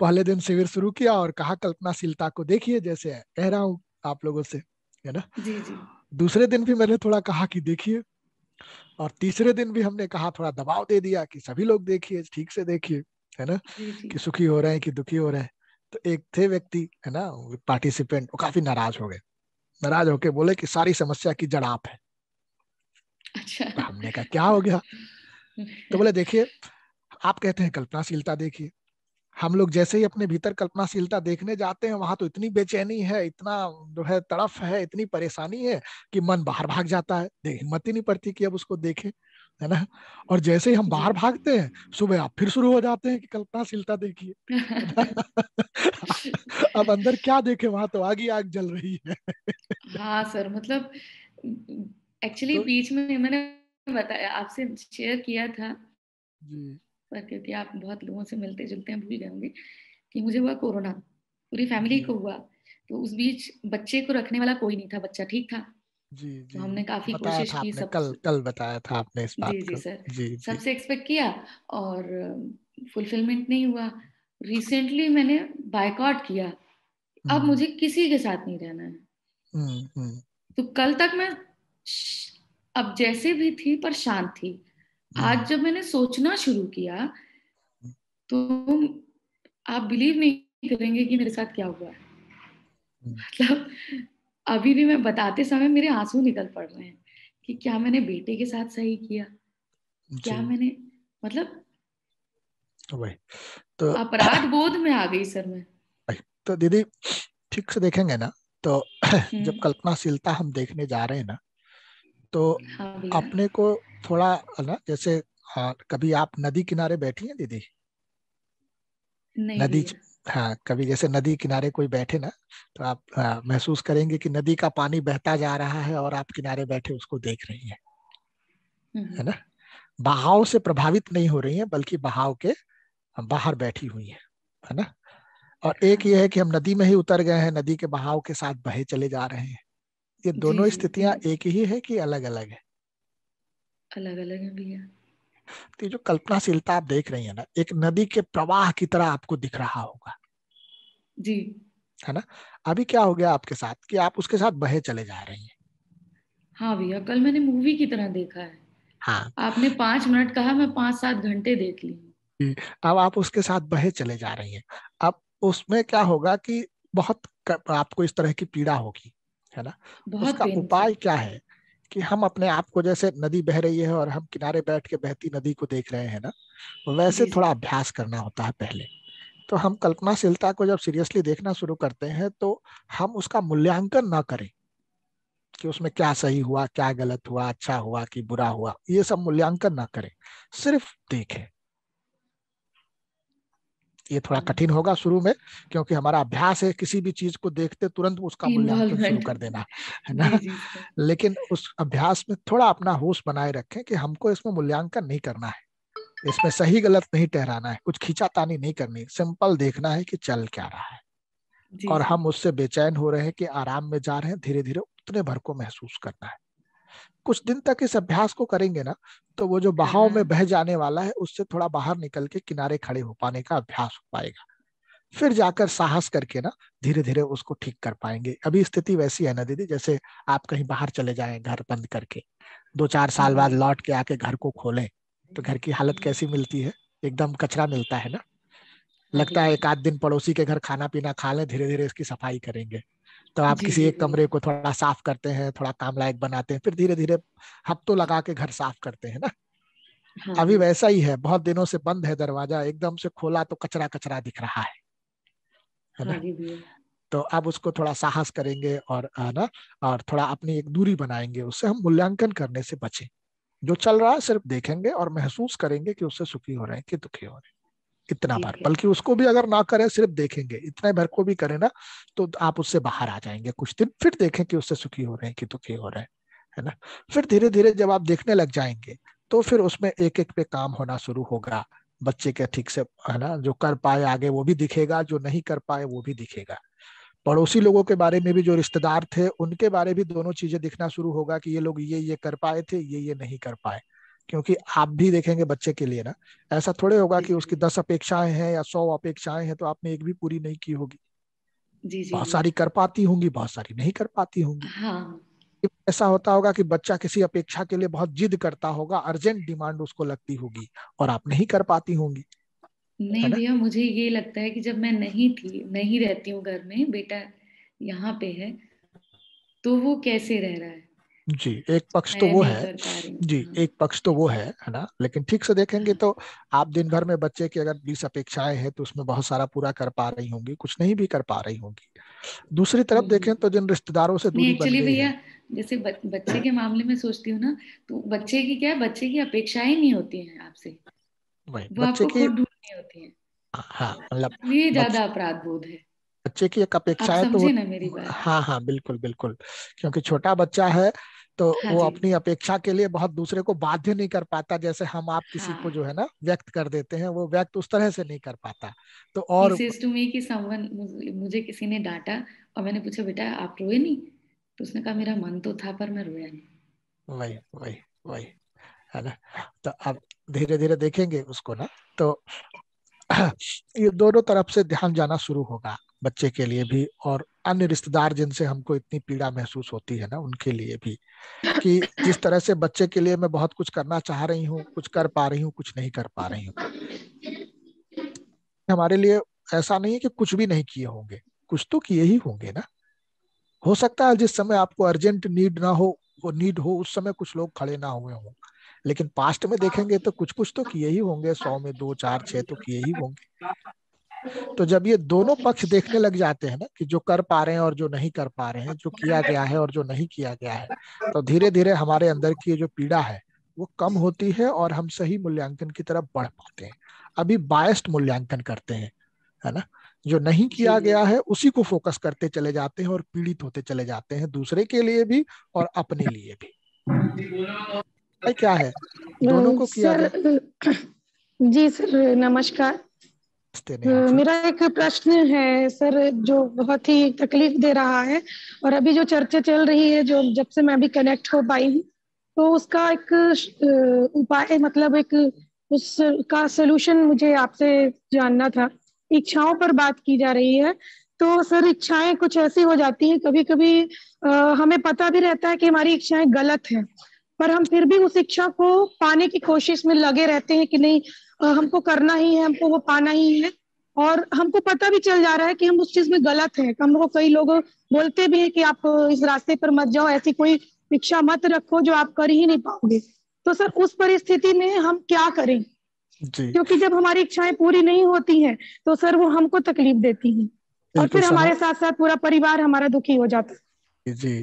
पहले दिन शिविर शुरू किया और कहा कल्पनाशीलता को देखिए जैसे कह रहा हूँ आप लोगों से है ना जी, जी. दूसरे दिन भी मैंने थोड़ा कहा कि देखिए और तीसरे दिन भी हमने कहा थोड़ा दबाव दे दिया कि सभी लोग देखिए ठीक से देखिए है ना कि सुखी हो रहे हैं कि दुखी हो रहे हैं तो एक थे व्यक्ति है ना पार्टिसिपेंट वो काफी नाराज हो गए नाराज होके बोले कि सारी समस्या की जड़ आप है अच्छा तो हमने कहा क्या हो गया [laughs] तो बोले देखिए आप कहते हैं कल्पनाशीलता देखिए हम लोग जैसे ही अपने भीतर कल्पनाशीलता देखने जाते हैं वहां तो इतनी बेचैनी है इतना जो है तड़फ है इतनी परेशानी है कि मन बाहर भाग जाता है हिम्मत ही नहीं पड़ती कि अब उसको देखें है ना और जैसे ही हम बाहर भागते हैं सुबह आप फिर शुरू हो जाते हैं कि कल्पनाशीलता देखिए [laughs] अब अंदर क्या देखे वहां तो आग ही आग जल रही है हाँ सर मतलब एक्चुअली तो, बीच में मैंने बताया आपसे शेयर किया था पर क्योंकि आप बहुत लोगों से मिलते जुलते हैं भूल गए होंगे कि मुझे हुआ कोरोना पूरी फैमिली को हुआ तो उस बीच बच्चे को रखने वाला कोई नहीं था बच्चा ठीक था जी जी तो हमने काफी कोशिश की सब कल कल बताया था आपने इस बात जी जी सर जी जी. सबसे एक्सपेक्ट किया और फुलफिलमेंट नहीं हुआ रिसेंटली मैंने बायकॉट किया अब हम्म। मुझे किसी के साथ नहीं रहना है हम्म, हम्म। तो कल तक मैं अब जैसे भी थी पर शांत थी आज जब मैंने सोचना शुरू किया तो आप बिलीव नहीं करेंगे कि मेरे साथ क्या हुआ मतलब अभी भी मैं बताते समय मेरे आंसू निकल पड़ रहे हैं कि क्या मैंने बेटे के साथ सही किया क्या मैंने मतलब तो अपराध बोध में आ गई सर मैं तो दीदी ठीक से देखेंगे ना तो [clears throat] जब हम्म। कल्पनाशीलता हम देखने जा रहे हैं ना तो हाँ अपने को थोड़ा ना जैसे आ, हाँ, कभी आप नदी किनारे बैठी हैं दीदी नदी हाँ कभी जैसे नदी किनारे कोई बैठे ना तो आप हाँ, महसूस करेंगे कि नदी का पानी बहता जा रहा है और आप किनारे बैठे उसको देख रही हैं हम्म। है ना बहाव से प्रभावित नहीं हो रही है बल्कि बहाव के बाहर बैठी हुई है है ना और एक ये है कि हम नदी में ही उतर गए हैं नदी के बहाव के साथ बहे चले जा रहे हैं ये दोनों स्थितियां एक ही है कि अलग अलग है अलग अलग है भैया तो ये जो कल्पनाशीलता आप देख रही है ना एक नदी के प्रवाह की तरह आपको दिख रहा होगा जी है ना अभी क्या हो गया आपके साथ कि आप उसके साथ बहे चले जा रही हैं हाँ भैया कल मैंने मूवी की तरह देखा है हाँ आपने पांच मिनट कहा मैं पांच सात घंटे देख ली अब आप उसके साथ बहे चले जा रही हैं अब उसमें क्या होगा कि बहुत आपको इस तरह की पीड़ा होगी है ना उसका उपाय क्या है कि हम अपने आप को जैसे नदी बह रही है और हम किनारे बैठ के बहती नदी को देख रहे हैं ना वैसे थोड़ा अभ्यास करना होता है पहले तो हम कल्पनाशीलता को जब सीरियसली देखना शुरू करते हैं तो हम उसका मूल्यांकन ना करें कि उसमें क्या सही हुआ क्या गलत हुआ अच्छा हुआ कि बुरा हुआ ये सब मूल्यांकन ना करें सिर्फ देखें ये थोड़ा कठिन होगा शुरू में क्योंकि हमारा अभ्यास है किसी भी चीज को देखते तुरंत उसका मूल्यांकन शुरू कर देना है ना लेकिन उस अभ्यास में थोड़ा अपना होश बनाए रखें कि हमको इसमें मूल्यांकन नहीं करना है इसमें सही गलत नहीं ठहराना है कुछ खींचातानी नहीं करनी सिंपल देखना है कि चल क्या रहा है और हम उससे बेचैन हो रहे हैं कि आराम में जा रहे हैं धीरे धीरे उतने भर को महसूस करना है कुछ दिन तक इस अभ्यास को करेंगे ना तो वो जो बहाव में हम्म। बह जाने वाला है उससे थोड़ा बाहर निकल के किनारे खड़े हो पाने का अभ्यास हो पाएगा फिर जाकर साहस करके ना धीरे धीरे उसको ठीक कर पाएंगे अभी स्थिति वैसी है ना दीदी जैसे आप कहीं बाहर चले जाएं घर बंद करके दो चार साल हम्म। बाद लौट के आके घर को खोलें तो घर की हालत हम्म। कैसी मिलती है एकदम कचरा मिलता है ना लगता है एक आध दिन पड़ोसी के घर खाना पीना खा लें धीरे धीरे इसकी सफाई करेंगे तो आप किसी एक कमरे को थोड़ा साफ करते हैं थोड़ा काम लायक बनाते हैं फिर धीरे धीरे हफ्तों लगा के घर साफ करते हैं ना हाँ। अभी हाँ। वैसा ही है बहुत दिनों से बंद है दरवाजा एकदम से खोला तो कचरा कचरा दिख रहा है हाँ ना तो अब उसको थोड़ा साहस करेंगे और ना और थोड़ा अपनी एक दूरी बनाएंगे उससे हम मूल्यांकन करने से बचें जो चल रहा है सिर्फ देखेंगे और महसूस करेंगे कि उससे सुखी हो रहे हैं कि दुखी हो रहे हैं इतना भर बल्कि उसको भी अगर ना करें सिर्फ देखेंगे इतने भर को भी करें ना तो आप उससे बाहर आ जाएंगे कुछ दिन फिर देखें कि उससे सुखी हो रहे हैं कि दुखी हो रहे हैं है ना फिर धीरे धीरे जब आप देखने लग जाएंगे तो फिर उसमें एक एक पे काम होना शुरू होगा बच्चे के ठीक से है ना जो कर पाए आगे वो भी दिखेगा जो नहीं कर पाए वो भी दिखेगा पड़ोसी लोगों के बारे में भी जो रिश्तेदार थे उनके बारे भी दोनों चीजें दिखना शुरू होगा कि ये लोग ये ये कर पाए थे ये ये नहीं कर पाए क्योंकि आप भी देखेंगे बच्चे के लिए ना ऐसा थोड़े होगा कि उसकी दस अपेक्षाएं हैं या सौ अपेक्षाएं हैं तो आपने एक भी पूरी नहीं की होगी जी जी बहुत सारी कर पाती होंगी बहुत सारी नहीं कर पाती होंगी हाँ। ऐसा होता होगा कि बच्चा किसी अपेक्षा के लिए बहुत जिद करता होगा अर्जेंट डिमांड उसको लगती होगी और आप नहीं कर पाती होंगी नहीं भैया मुझे ये लगता है कि जब मैं नहीं थी नहीं रहती हूँ घर में बेटा यहाँ पे है तो वो कैसे रह रहा है जी एक पक्ष तो वो है जी हाँ। एक पक्ष तो वो है है ना लेकिन ठीक से देखेंगे हाँ। तो आप दिन भर में बच्चे की अगर बीस अपेक्षाएं हैं तो उसमें बहुत सारा पूरा कर पा रही होंगी कुछ नहीं भी कर पा रही होंगी दूसरी तरफ हम्म। देखें तो जिन रिश्तेदारों से दूरी एक्चुअली भैया जैसे ब, बच्चे के मामले में सोचती हूँ ना तो बच्चे की क्या बच्चे की अपेक्षाएं नहीं होती है आपसे बच्चे की होती है हाँ मतलब ये ज्यादा अपराध बोध है बच्चे की एक अपेक्षाएं तो हाँ हाँ बिल्कुल बिल्कुल क्योंकि छोटा बच्चा है तो हाँ वो अपनी अपेक्षा के लिए बहुत दूसरे को बाध्य नहीं कर पाता जैसे हम आप किसी हाँ. को जो है ना व्यक्त कर देते हैं वो व्यक्त उस तरह से नहीं कर पाता तो और कि मुझे किसी ने डांटा और मैंने पूछा बेटा आप रोए नहीं तो उसने कहा मेरा मन तो था पर मैं रोया नहीं वही वही वही है ना तो अब धीरे धीरे देखेंगे उसको ना तो [clears throat] ये दोनों तरफ से ध्यान जाना शुरू होगा बच्चे के लिए भी और अन्य रिश्तेदार जिनसे हमको इतनी पीड़ा महसूस होती है ना उनके लिए भी [laughs] कि जिस तरह से बच्चे के लिए मैं बहुत कुछ करना चाह रही हूँ कुछ कर पा रही हूँ कुछ नहीं कर पा रही हूँ हमारे लिए ऐसा नहीं है कि कुछ भी नहीं किए होंगे कुछ तो किए ही होंगे ना हो सकता है जिस समय आपको अर्जेंट नीड ना हो वो नीड हो उस समय कुछ लोग खड़े ना हुए हों लेकिन पास्ट में देखेंगे तो कुछ कुछ तो किए ही होंगे सौ में दो चार छह तो किए ही होंगे तो जब ये दोनों पक्ष देखने लग जाते हैं ना कि जो कर पा रहे हैं और जो नहीं कर पा रहे हैं जो किया गया है और जो नहीं किया गया है तो धीरे धीरे हमारे अंदर की जो पीड़ा है वो कम होती है और हम सही मूल्यांकन की तरफ बढ़ पाते हैं अभी बायस्ड मूल्यांकन करते हैं है ना जो नहीं किया गया है उसी को फोकस करते चले जाते हैं और पीड़ित होते चले जाते हैं दूसरे के लिए भी और अपने लिए भी क्या है दोनों को किया सर, जी सर नमस्कार देने मेरा एक प्रश्न है सर जो बहुत ही तकलीफ दे रहा है और अभी जो चर्चा चल रही है जो जब से मैं भी कनेक्ट हो पाई हूँ तो उसका एक उपाय मतलब एक उसका सोल्यूशन मुझे आपसे जानना था इच्छाओं पर बात की जा रही है तो सर इच्छाएं कुछ ऐसी हो जाती हैं कभी कभी आ, हमें पता भी रहता है कि हमारी इच्छाएं गलत हैं पर हम फिर भी उस इच्छा को पाने की कोशिश में लगे रहते हैं कि नहीं हमको करना ही है हमको वो पाना ही है और हमको पता भी चल जा रहा है कि हम उस चीज में गलत है हम लोग कई लोग बोलते भी हैं कि आप इस रास्ते पर मत जाओ ऐसी कोई इच्छा मत रखो जो आप कर ही नहीं पाओगे तो सर उस परिस्थिति में हम क्या करें क्योंकि जब हमारी इच्छाएं पूरी नहीं होती हैं तो सर वो हमको तकलीफ देती है और फिर हमारे हाँ। साथ साथ पूरा परिवार हमारा दुखी हो जाता है जी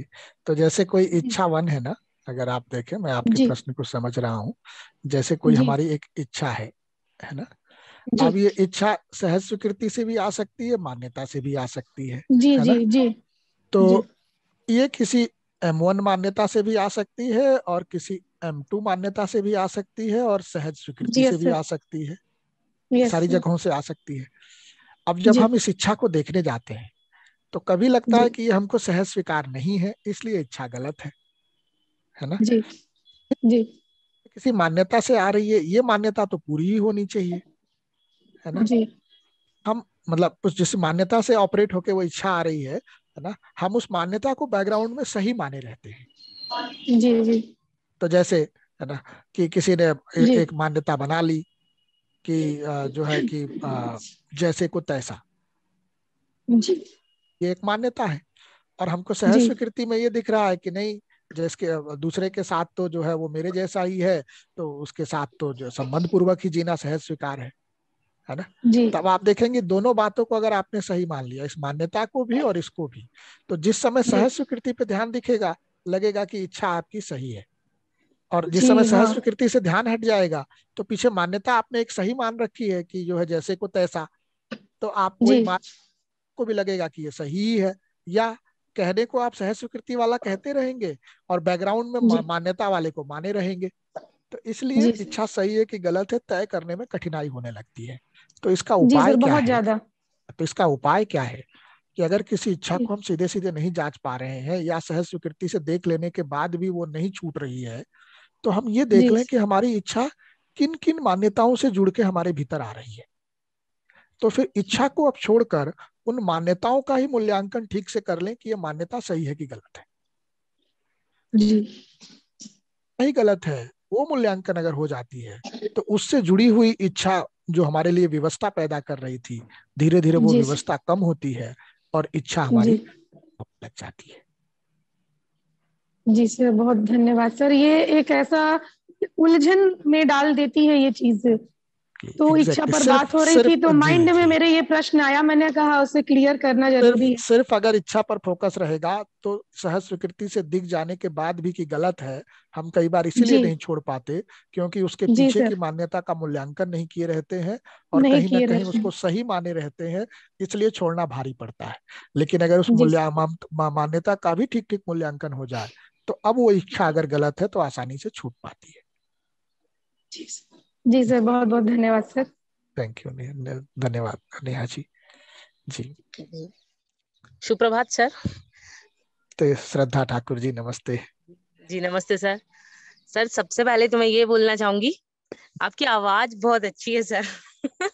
तो जैसे कोई इच्छा वन है ना अगर आप देखें मैं आपके प्रश्न को समझ रहा हूँ जैसे कोई हमारी एक इच्छा है है ना अब ये इच्छा सहज स्वीकृति से भी आ सकती है मान्यता से भी आ सकती है जी है जी जी तो जी. ये किसी एम वन मान्यता से भी आ सकती है और किसी एम टू मान्यता से भी आ सकती है और सहज स्वीकृति से भी आ सकती है सारी जगहों से आ सकती है अब जब हम इस इच्छा को देखने जाते हैं तो कभी लगता है कि ये हमको सहज स्वीकार नहीं है इसलिए इच्छा गलत है है ना जी जी किसी मान्यता से आ रही है ये मान्यता तो पूरी ही होनी चाहिए है ना जी। हम मतलब उस जिस मान्यता से ऑपरेट होके वो इच्छा आ रही है है ना हम उस मान्यता को बैकग्राउंड में सही माने रहते हैं जी जी तो जैसे है ना कि किसी ने एक मान्यता बना ली कि जो है कि जैसे को तैसा जी ये एक मान्यता है और हमको सहज स्वीकृति में ये दिख रहा है कि नहीं जिसके दूसरे के साथ तो जो है वो मेरे जैसा ही है तो उसके साथ तो जो संबंध पूर्वक ही जीना सहज स्वीकार है है ना तब आप देखेंगे दोनों बातों को अगर आपने सही मान लिया इस मान्यता को भी और इसको भी तो जिस समय सहज स्वीकृति पे ध्यान दिखेगा लगेगा कि इच्छा आपकी सही है और जिस समय सहज हाँ। स्वीकृति से ध्यान हट जाएगा तो पीछे मान्यता आपने एक सही मान रखी है कि जो है जैसे को तैसा तो आप को भी लगेगा कि ये सही है या कहने को आप सह स्वीकृति वाला कहते रहेंगे और बैकग्राउंड में मान्यता वाले को माने रहेंगे तो इसलिए इच्छा सही है कि गलत है तय करने में कठिनाई होने लगती है तो इसका उपाय क्या बहुत ज्यादा तो इसका उपाय क्या है कि अगर किसी इच्छा को हम सीधे सीधे नहीं जांच पा रहे हैं या सह स्वीकृति से देख लेने के बाद भी वो नहीं छूट रही है तो हम ये देख लें कि हमारी इच्छा किन किन मान्यताओं से जुड़ के हमारे भीतर आ रही है तो फिर इच्छा को अब छोड़कर उन मान्यताओं का ही मूल्यांकन ठीक से कर लें कि ये मान्यता सही है कि गलत है नहीं गलत है वो मूल्यांकन अगर हो जाती है तो उससे जुड़ी हुई इच्छा जो हमारे लिए व्यवस्था पैदा कर रही थी धीरे धीरे वो व्यवस्था कम होती है और इच्छा हमारी लग जाती है जी सर बहुत धन्यवाद सर ये एक ऐसा उलझन में डाल देती है ये चीज तो इच्छा पर बात हो रही थी तो माइंड में मेरे ये प्रश्न आया मैंने कहा उसे क्लियर करना जरूरी है सिर्फ अगर इच्छा पर फोकस रहेगा तो सह स्वीकृति से दिख जाने के बाद भी की गलत है हम कई बार इसीलिए नहीं छोड़ पाते क्योंकि उसके पीछे की मान्यता का मूल्यांकन नहीं किए रहते हैं और कहीं ना कहीं उसको सही माने रहते हैं इसलिए छोड़ना भारी पड़ता है लेकिन अगर उस मूल्य मान्यता का भी ठीक ठीक मूल्यांकन हो जाए तो अब वो इच्छा अगर गलत है तो आसानी से छूट पाती है जी सर बहुत बहुत धन्यवाद सर थैंक यू धन्यवाद नेहा जी जी सुप्रभात सर तो श्रद्धा ठाकुर जी नमस्ते जी नमस्ते सर सर सबसे पहले तो मैं ये बोलना चाहूंगी आपकी आवाज बहुत अच्छी है सर [laughs]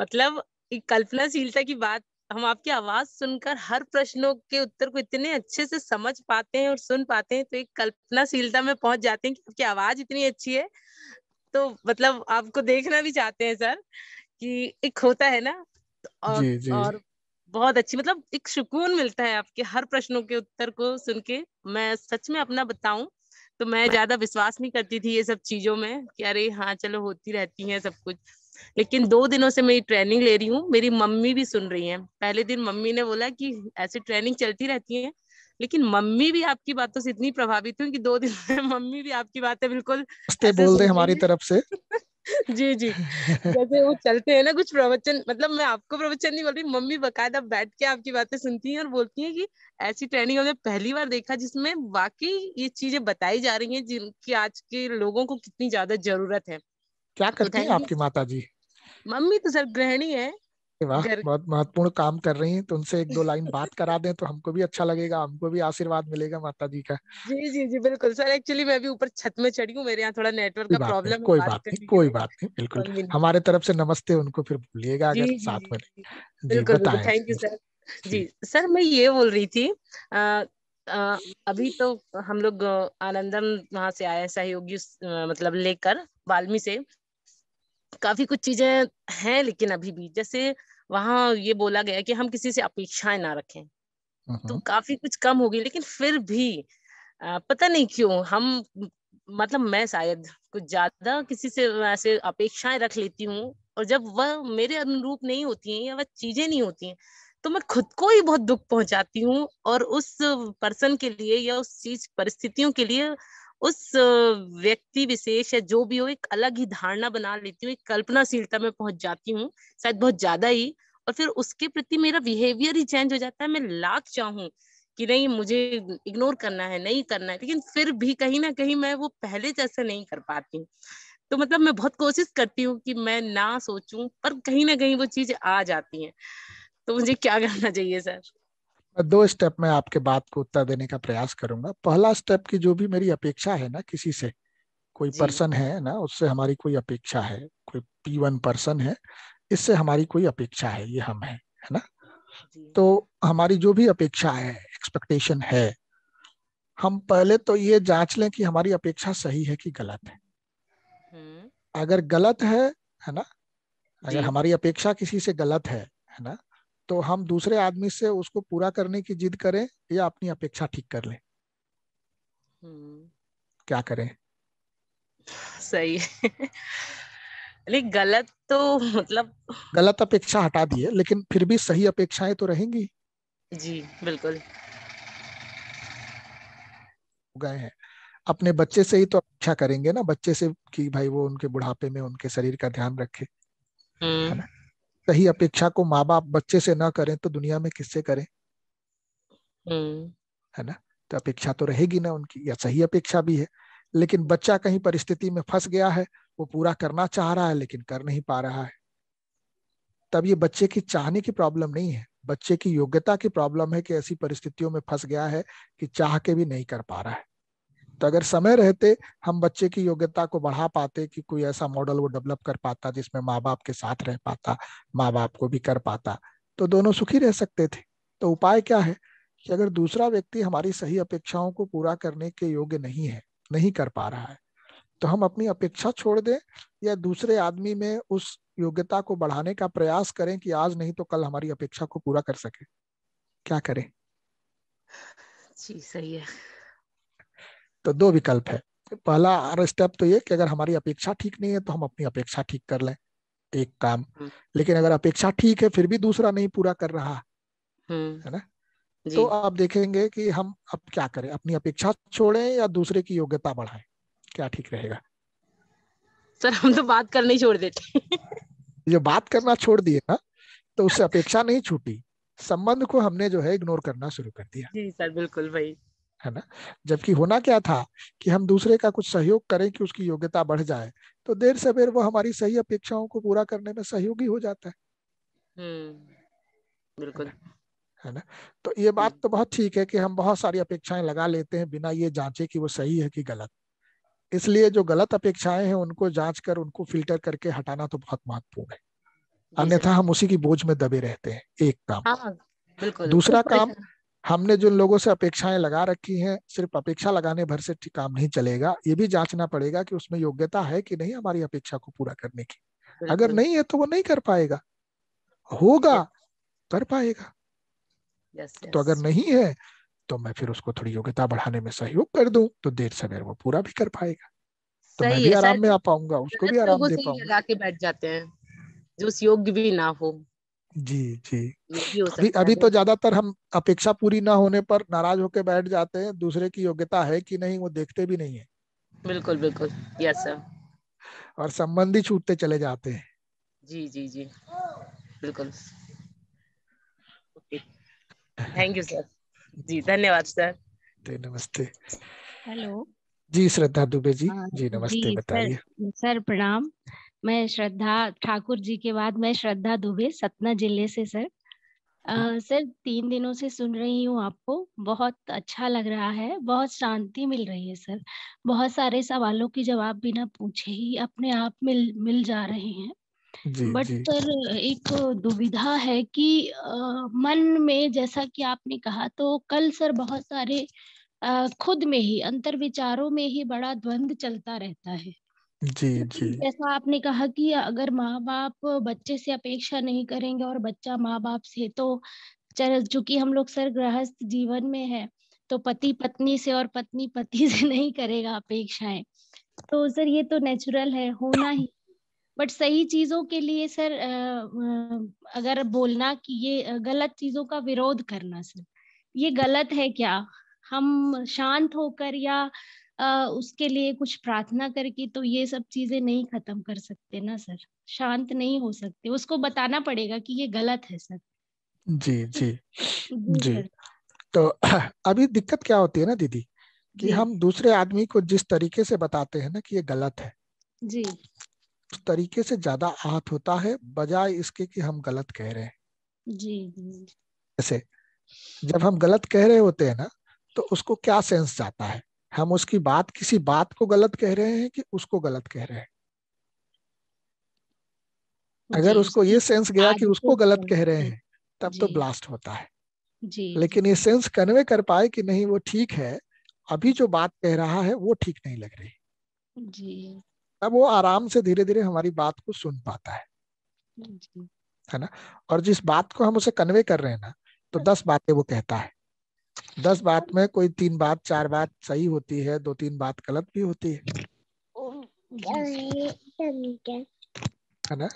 मतलब कल्पनाशीलता की बात हम आपकी आवाज सुनकर हर प्रश्नों के उत्तर को इतने अच्छे से समझ पाते हैं और सुन पाते हैं तो एक कल्पनाशीलता में पहुंच जाते हैं कि आपकी आवाज इतनी अच्छी है तो मतलब आपको देखना भी चाहते हैं सर कि एक होता है ना और, जी, जी. और बहुत अच्छी मतलब एक सुकून मिलता है आपके हर प्रश्नों के उत्तर को सुन के मैं सच में अपना बताऊं तो मैं ज्यादा विश्वास नहीं करती थी ये सब चीजों में कि अरे हाँ चलो होती रहती है सब कुछ लेकिन दो दिनों से मैं ट्रेनिंग ले रही हूँ मेरी मम्मी भी सुन रही है पहले दिन मम्मी ने बोला कि ऐसी ट्रेनिंग चलती रहती है लेकिन मम्मी भी आपकी बातों से इतनी प्रभावित हुई कि दो दिन में मम्मी भी आपकी बातें बिल्कुल बोल दे हमारी तरफ से [laughs] जी जी जैसे वो चलते हैं ना कुछ प्रवचन मतलब मैं आपको प्रवचन नहीं बोल रही मम्मी बकायदा बैठ के आपकी बातें सुनती हैं और बोलती हैं कि ऐसी ट्रेनिंग हमने पहली बार देखा जिसमें वाकई ये चीजें बताई जा रही हैं जिनकी आज के लोगों को कितनी ज्यादा जरूरत है क्या तो करती है आपकी माता जी मम्मी तो सर गृहिणी है वाह बहुत महत्वपूर्ण काम कर रही हैं तो उनसे एक दो लाइन बात [laughs] करा दें तो हमको भी अच्छा लगेगा हमको भी आशीर्वाद मिलेगा माता जी का जी जी जी बिल्कुल सर एक्चुअली मैं भी ऊपर छत में चढ़ी हूँ मेरे यहाँ थोड़ा नेटवर्क का प्रॉब्लम कोई बात नहीं कोई बात नहीं बिल्कुल हाँ हमारे तरफ से नमस्ते उनको फिर भूलिएगा अगर साथ में बिल्कुल थैंक यू सर जी सर मैं ये बोल रही थी आ, अभी तो हम लोग आनंदम वहां से आए सहयोगी मतलब लेकर बाल्मी से काफी कुछ चीजें हैं लेकिन अभी भी जैसे वहां ये बोला गया कि हम किसी से अपेक्षाएं ना रखें तो काफी कुछ कम हो गई लेकिन फिर भी पता नहीं क्यों हम मतलब मैं शायद कुछ ज्यादा किसी से ऐसे अपेक्षाएं रख लेती हूँ और जब वह मेरे अनुरूप नहीं होती हैं या वह चीजें नहीं होती हैं तो मैं खुद को ही बहुत दुख पहुंचाती हूँ और उस पर्सन के लिए या उस चीज परिस्थितियों के लिए उस व्यक्ति विशेष या जो भी हो एक अलग ही धारणा बना लेती हूँ एक कल्पनाशीलता में पहुंच जाती हूँ शायद बहुत ज्यादा ही और फिर उसके प्रति मेरा बिहेवियर ही चेंज हो जाता है मैं लाख चाहूँ कि नहीं मुझे इग्नोर करना है नहीं करना है लेकिन फिर भी कहीं ना कहीं मैं वो पहले जैसे नहीं कर पाती हूँ तो मतलब मैं बहुत कोशिश करती हूँ कि मैं ना सोचूं पर कहीं ना कहीं वो चीज आ जाती है तो मुझे क्या [laughs] करना चाहिए सर मैं दो स्टेप में आपके बात को उत्तर देने का प्रयास करूंगा पहला स्टेप की जो भी मेरी अपेक्षा है ना किसी से कोई पर्सन है ना उससे हमारी कोई अपेक्षा है कोई पी वन पर्सन है इससे हमारी कोई अपेक्षा है ये हम है है ना तो हमारी जो भी अपेक्षा है एक्सपेक्टेशन है हम पहले तो ये जांच लें कि हमारी अपेक्षा सही है कि गलत है हम्म। अगर गलत है है ना अगर हमारी अपेक्षा किसी से गलत है है ना तो हम दूसरे आदमी से उसको पूरा करने की जिद करें या अपनी अपेक्षा ठीक कर लें हम्म। क्या करें सही लेकिन गलत तो मतलब गलत अपेक्षा हटा दिए लेकिन फिर भी सही अपेक्षाएं तो रहेंगी जी बिल्कुल गए हैं अपने बच्चे से ही तो अपेक्षा करेंगे ना बच्चे से कि भाई वो उनके बुढ़ापे में उनके शरीर का ध्यान रखे है हम्म। ना सही अपेक्षा को माँ बाप बच्चे से ना करें तो दुनिया में किससे करें हम्म। है ना तो अपेक्षा तो रहेगी ना उनकी या सही अपेक्षा भी है लेकिन बच्चा कहीं परिस्थिति में फंस गया है वो पूरा करना चाह रहा है लेकिन कर नहीं पा रहा है तब ये बच्चे की चाहने की प्रॉब्लम नहीं है बच्चे की योग्यता की प्रॉब्लम है कि ऐसी परिस्थितियों में फंस गया है कि चाह के भी नहीं कर पा रहा है तो अगर समय रहते हम बच्चे की योग्यता को बढ़ा पाते कि कोई ऐसा मॉडल वो डेवलप कर पाता जिसमें माँ बाप के साथ रह पाता माँ बाप को भी कर पाता तो दोनों सुखी रह सकते थे तो उपाय क्या है कि अगर दूसरा व्यक्ति हमारी सही अपेक्षाओं को पूरा करने के योग्य नहीं है नहीं कर पा रहा है तो हम अपनी अपेक्षा छोड़ दें या दूसरे आदमी में उस योग्यता को बढ़ाने का प्रयास करें कि आज नहीं तो कल हमारी अपेक्षा को पूरा कर सके क्या करें जी सही है तो दो विकल्प है पहला स्टेप तो ये कि अगर हमारी अपेक्षा ठीक नहीं है तो हम अपनी अपेक्षा ठीक कर लें एक काम हम्म। लेकिन अगर अपेक्षा ठीक है फिर भी दूसरा नहीं पूरा कर रहा हम्म। है ना तो आप देखेंगे कि हम अब क्या करें अपनी अपेक्षा छोड़ें या दूसरे की योग्यता बढ़ाएं क्या ठीक रहेगा सर हम तो बात करना छोड़ देते जो बात करना छोड़ दिए ना तो उससे [laughs] अपेक्षा नहीं छूटी संबंध को हमने जो है इग्नोर करना शुरू कर दिया जी सर बिल्कुल भाई है ना जबकि होना क्या था कि हम दूसरे का कुछ सहयोग करें कि उसकी योग्यता बढ़ जाए तो देर सवेर वो हमारी सही अपेक्षाओं को पूरा करने में सहयोगी हो जाता है हम्म, बिल्कुल है ना तो ये बात हम्म। तो बहुत ठीक है कि हम बहुत सारी अपेक्षाएं लगा लेते हैं बिना ये जांचे कि वो सही है कि गलत इसलिए जो गलत अपेक्षाएं हैं उनको जांच कर उनको फिल्टर करके हटाना तो बहुत महत्वपूर्ण है अन्यथा हम उसी की बोझ में दबे रहते हैं एक काम हाँ, बिल्कुल दूसरा काम हमने जिन लोगों से अपेक्षाएं लगा रखी हैं सिर्फ अपेक्षा लगाने भर से काम नहीं चलेगा ये भी जांचना पड़ेगा कि उसमें योग्यता है कि नहीं हमारी अपेक्षा को पूरा करने की अगर नहीं है तो वो नहीं कर पाएगा होगा कर पाएगा यस, तो अगर नहीं है तो मैं फिर उसको थोड़ी योग्यता बढ़ाने में सहयोग कर दूं तो देर सवेर वो पूरा भी कर पाएगा तो मैं भी आराम में आ पाऊंगा उसको भी आराम दे पाऊंगा बैठ जाते हैं जो उस योग्य भी ना हो जी जी अभी अभी तो ज्यादातर हम अपेक्षा पूरी ना होने पर नाराज होकर बैठ जाते हैं दूसरे की योग्यता है कि नहीं वो देखते भी नहीं है बिल्कुल बिल्कुल यस सर और संबंधी छूटते चले जाते हैं जी जी जी बिल्कुल थैंक यू सर जी धन्यवाद सर जी नमस्ते हेलो जी श्रद्धा दुबे जी हाँ, जी नमस्ते बताइए सर, सर प्रणाम मैं श्रद्धा ठाकुर जी के बाद मैं श्रद्धा दुबे सतना जिले से सर आ, हाँ। सर तीन दिनों से सुन रही हूँ आपको बहुत अच्छा लग रहा है बहुत शांति मिल रही है सर बहुत सारे सवालों के जवाब बिना पूछे ही अपने आप मिल मिल जा रहे हैं बट सर एक दुविधा है कि आ, मन में जैसा कि आपने कहा तो कल सर बहुत सारे आ, खुद में ही अंतर विचारों में ही बड़ा द्वंद चलता रहता है जी तो जी जैसा आपने कहा कि अगर माँ बाप बच्चे से अपेक्षा नहीं करेंगे और बच्चा माँ बाप से तो चल चूंकि हम लोग सर गृहस्थ जीवन में है तो पति पत्नी से और पत्नी पति से [laughs] नहीं करेगा अपेक्षाएं तो सर ये तो नेचुरल है होना ही बट सही चीजों के लिए सर अगर बोलना कि ये गलत चीजों का विरोध करना सर ये गलत है क्या हम शांत होकर या उसके लिए कुछ प्रार्थना करके तो ये सब चीजें नहीं खत्म कर सकते ना सर शांत नहीं हो सकते उसको बताना पड़ेगा कि ये गलत है सर जी जी [laughs] जी, जी तो [clears throat] अभी दिक्कत क्या होती है ना दीदी कि हम दूसरे आदमी को जिस तरीके से बताते हैं ना कि ये गलत है जी उस तरीके से ज्यादा आहत होता है बजाय इसके कि हम गलत कह रहे हैं जी जी जैसे जब हम गलत कह रहे होते हैं ना तो उसको क्या सेंस जाता है हम उसकी बात किसी बात को गलत कह रहे हैं कि उसको गलत कह रहे हैं अगर उसको ये सेंस गया कि उसको गलत कह रहे हैं तब तो ब्लास्ट होता है जी लेकिन ये सेंस कन्वे कर पाए कि नहीं वो ठीक है अभी जो बात कह रहा है वो ठीक नहीं लग रही जी तब वो आराम से धीरे धीरे हमारी बात को सुन पाता है है ना और जिस बात को हम उसे कन्वे कर रहे हैं ना तो हाँ। दस बातें वो कहता है दस बात में कोई तीन बात चार बात सही होती है दो तीन बात गलत भी होती है है ना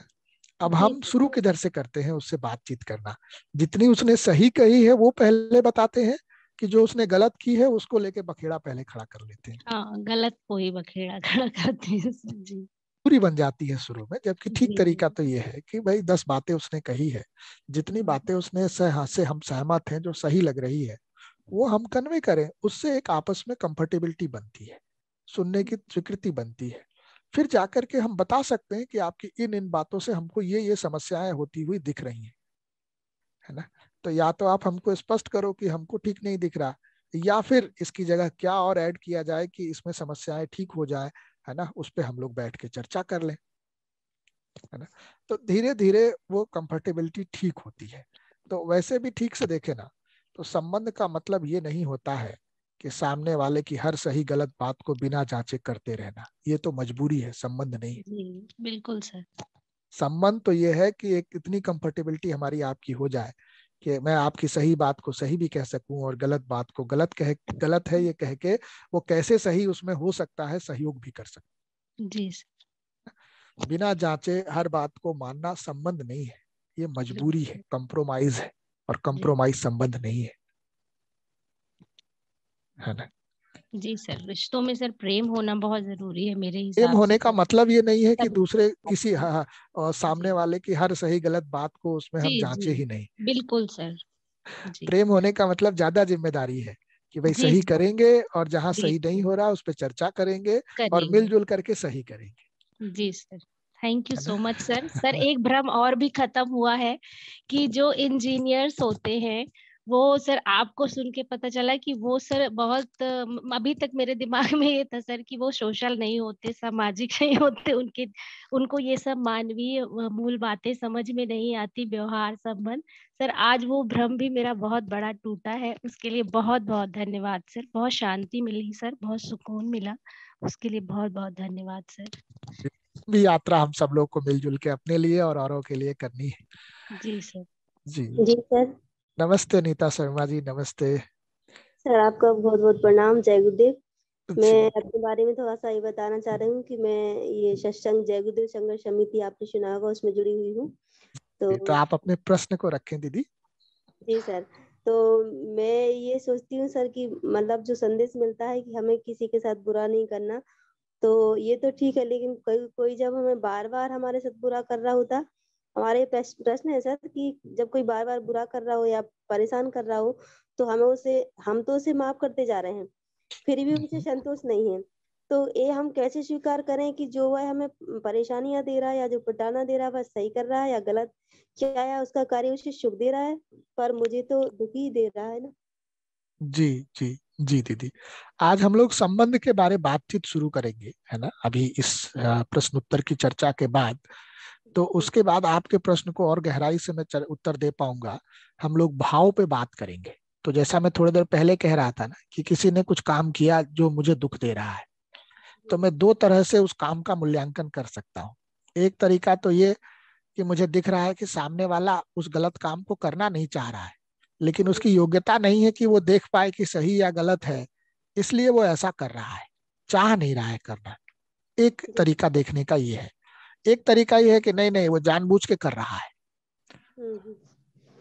अब हम शुरू किधर से करते हैं उससे बातचीत करना जितनी उसने सही कही है वो पहले बताते हैं कि जो उसने गलत की है उसको लेके बखेड़ा पहले खड़ा कर लेते हैं आ, हाँ, गलत को ही बखेड़ा खड़ा करते हैं पूरी बन जाती है शुरू में जबकि ठीक तरीका तो ये है कि भाई दस बातें उसने कही है जितनी बातें उसने से हम सहमत हैं जो सही लग रही है वो हम कन्वे करें उससे एक आपस में कंफर्टेबिलिटी बनती है सुनने की स्वीकृति बनती है फिर जाकर के हम बता सकते हैं कि आपकी इन इन बातों से हमको ये ये समस्याएं होती हुई दिख रही हैं है ना तो या तो आप हमको स्पष्ट करो कि हमको ठीक नहीं दिख रहा या फिर इसकी जगह क्या और ऐड किया जाए कि इसमें समस्याएं ठीक हो जाए है ना उस पर हम लोग बैठ के चर्चा कर लें है ना तो धीरे धीरे वो कंफर्टेबिलिटी ठीक होती है तो वैसे भी ठीक से देखे ना तो संबंध का मतलब ये नहीं होता है कि सामने वाले की हर सही गलत बात को बिना जांचे करते रहना ये तो मजबूरी है संबंध नहीं बिल्कुल सर संबंध तो ये है कि एक इतनी कंफर्टेबिलिटी हमारी आपकी हो जाए कि मैं आपकी सही बात को सही भी कह सकूं और गलत बात को गलत कह गलत है ये कह के वो कैसे सही उसमें हो सकता है सहयोग भी कर सकते जी बिना जांचे हर बात को मानना संबंध नहीं है ये मजबूरी है कंप्रोमाइज है और कंप्रोमाइज संबंध नहीं है है ना जी सर रिश्तों में सर प्रेम होना बहुत जरूरी है मेरे प्रेम होने का तो। मतलब ये नहीं है कि दूसरे किसी हाँ, हाँ और सामने वाले की हर सही गलत बात को उसमें हम जांचे ही नहीं बिल्कुल सर प्रेम होने का मतलब ज्यादा जिम्मेदारी है कि भाई सही करेंगे और जहाँ सही नहीं हो रहा उस पर चर्चा करेंगे और मिलजुल करके सही करेंगे जी sir thank you so much sir sir एक भ्रम और भी खत्म हुआ है कि जो इंजीनियर्स होते हैं वो सर आपको सुन के पता चला कि वो सर बहुत अभी तक मेरे दिमाग में ये था सर कि वो सोशल नहीं होते सामाजिक [laughs] नहीं होते उनके उनको ये सब मानवीय मूल बातें समझ में नहीं आती व्यवहार संबंध सर आज वो भ्रम भी मेरा बहुत बड़ा टूटा है उसके लिए बहुत बहुत धन्यवाद सर बहुत शांति मिली सर बहुत सुकून मिला उसके लिए बहुत बहुत धन्यवाद सर भी यात्रा हम सब लोग को मिलजुल के अपने लिए और औरों के लिए करनी है जी सर जी जी सर नमस्ते नीता शर्मा जी नमस्ते सर आपका बहुत बहुत प्रणाम जय गुरुदेव मैं अपने बारे में थोड़ा सा ये बताना चाह रही हूँ कि मैं ये सत्संग जय गुरुदेव संघर्ष समिति आपने सुना होगा उसमें जुड़ी हुई हूँ तो, तो आप अपने प्रश्न को रखें दीदी जी सर तो मैं ये सोचती हूँ सर कि मतलब जो संदेश मिलता है कि हमें किसी के साथ बुरा नहीं करना तो ये तो ठीक है लेकिन कोई कोई जब हमें बार बार हमारे साथ बुरा कर रहा होता हमारे प्रश्न है सर कि जब कोई बार बार बुरा कर रहा हो या परेशान कर रहा हो तो हमें उसे हम तो उसे माफ करते जा रहे हैं फिर भी उसे हम्म। संतोष नहीं है तो ये हम कैसे स्वीकार करें कि जो वह हमें परेशानियां दे रहा है या जो पटाना दे रहा है वह सही कर रहा है या गलत क्या है उसका कार्य उसे सुख दे रहा है पर मुझे तो दुखी दे रहा है ना जी जी जी दीदी आज हम लोग संबंध के बारे बातचीत शुरू करेंगे है ना अभी इस प्रश्नोत्तर की चर्चा के बाद तो उसके बाद आपके प्रश्न को और गहराई से मैं उत्तर दे पाऊंगा हम लोग भाव पे बात करेंगे तो जैसा मैं थोड़ी देर पहले कह रहा था ना कि किसी ने कुछ काम किया जो मुझे दुख दे रहा है तो मैं दो तरह से उस काम का मूल्यांकन कर सकता हूँ एक तरीका तो ये कि मुझे दिख रहा है कि सामने वाला उस गलत काम को करना नहीं चाह रहा है लेकिन उसकी योग्यता नहीं है कि वो देख पाए कि सही या गलत है इसलिए वो ऐसा कर रहा है चाह नहीं रहा है करना एक तरीका देखने का ये है एक तरीका ये है कि नहीं नहीं वो जानबूझ के कर रहा है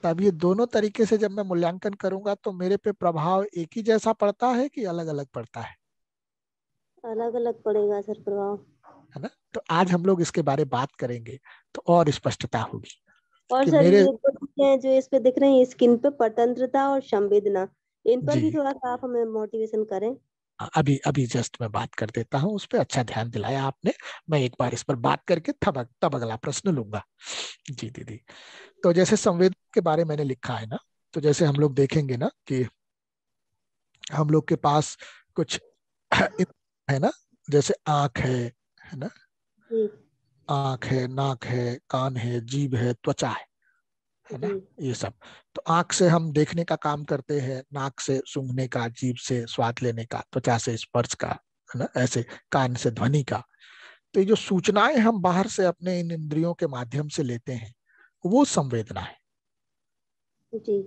तब ये दोनों तरीके से जब मैं मूल्यांकन करूंगा तो मेरे पे प्रभाव एक ही जैसा पड़ता है कि अलग अलग पड़ता है अलग अलग पड़ेगा सर प्रभाव है ना तो आज हम लोग इसके बारे बात करेंगे तो और स्पष्टता होगी और सर मेरे... ये तो हैं जो इस पे दिख रहे हैं स्किन पे परतंत्रता और संवेदना इन पर भी थोड़ा सा आप हमें मोटिवेशन करें अभी अभी जस्ट मैं बात कर देता हूँ उस पर अच्छा ध्यान दिलाया आपने मैं एक बार इस पर बात करके तब तब अगला प्रश्न लूंगा जी दीदी तो जैसे संवेदना के बारे मैंने लिखा है ना तो जैसे हम लोग देखेंगे ना कि हम लोग के पास कुछ [clears throat] है ना जैसे आंख है है ना आंख है नाक है कान है जीभ है त्वचा है है ना ये सब तो आंख से हम देखने का काम करते हैं नाक से सूंघने का जीभ से स्वाद लेने का त्वचा से स्पर्श का है ना ऐसे कान से ध्वनि का तो ये जो सूचनाएं हम बाहर से अपने इन इंद्रियों के माध्यम से लेते हैं वो संवेदना है जी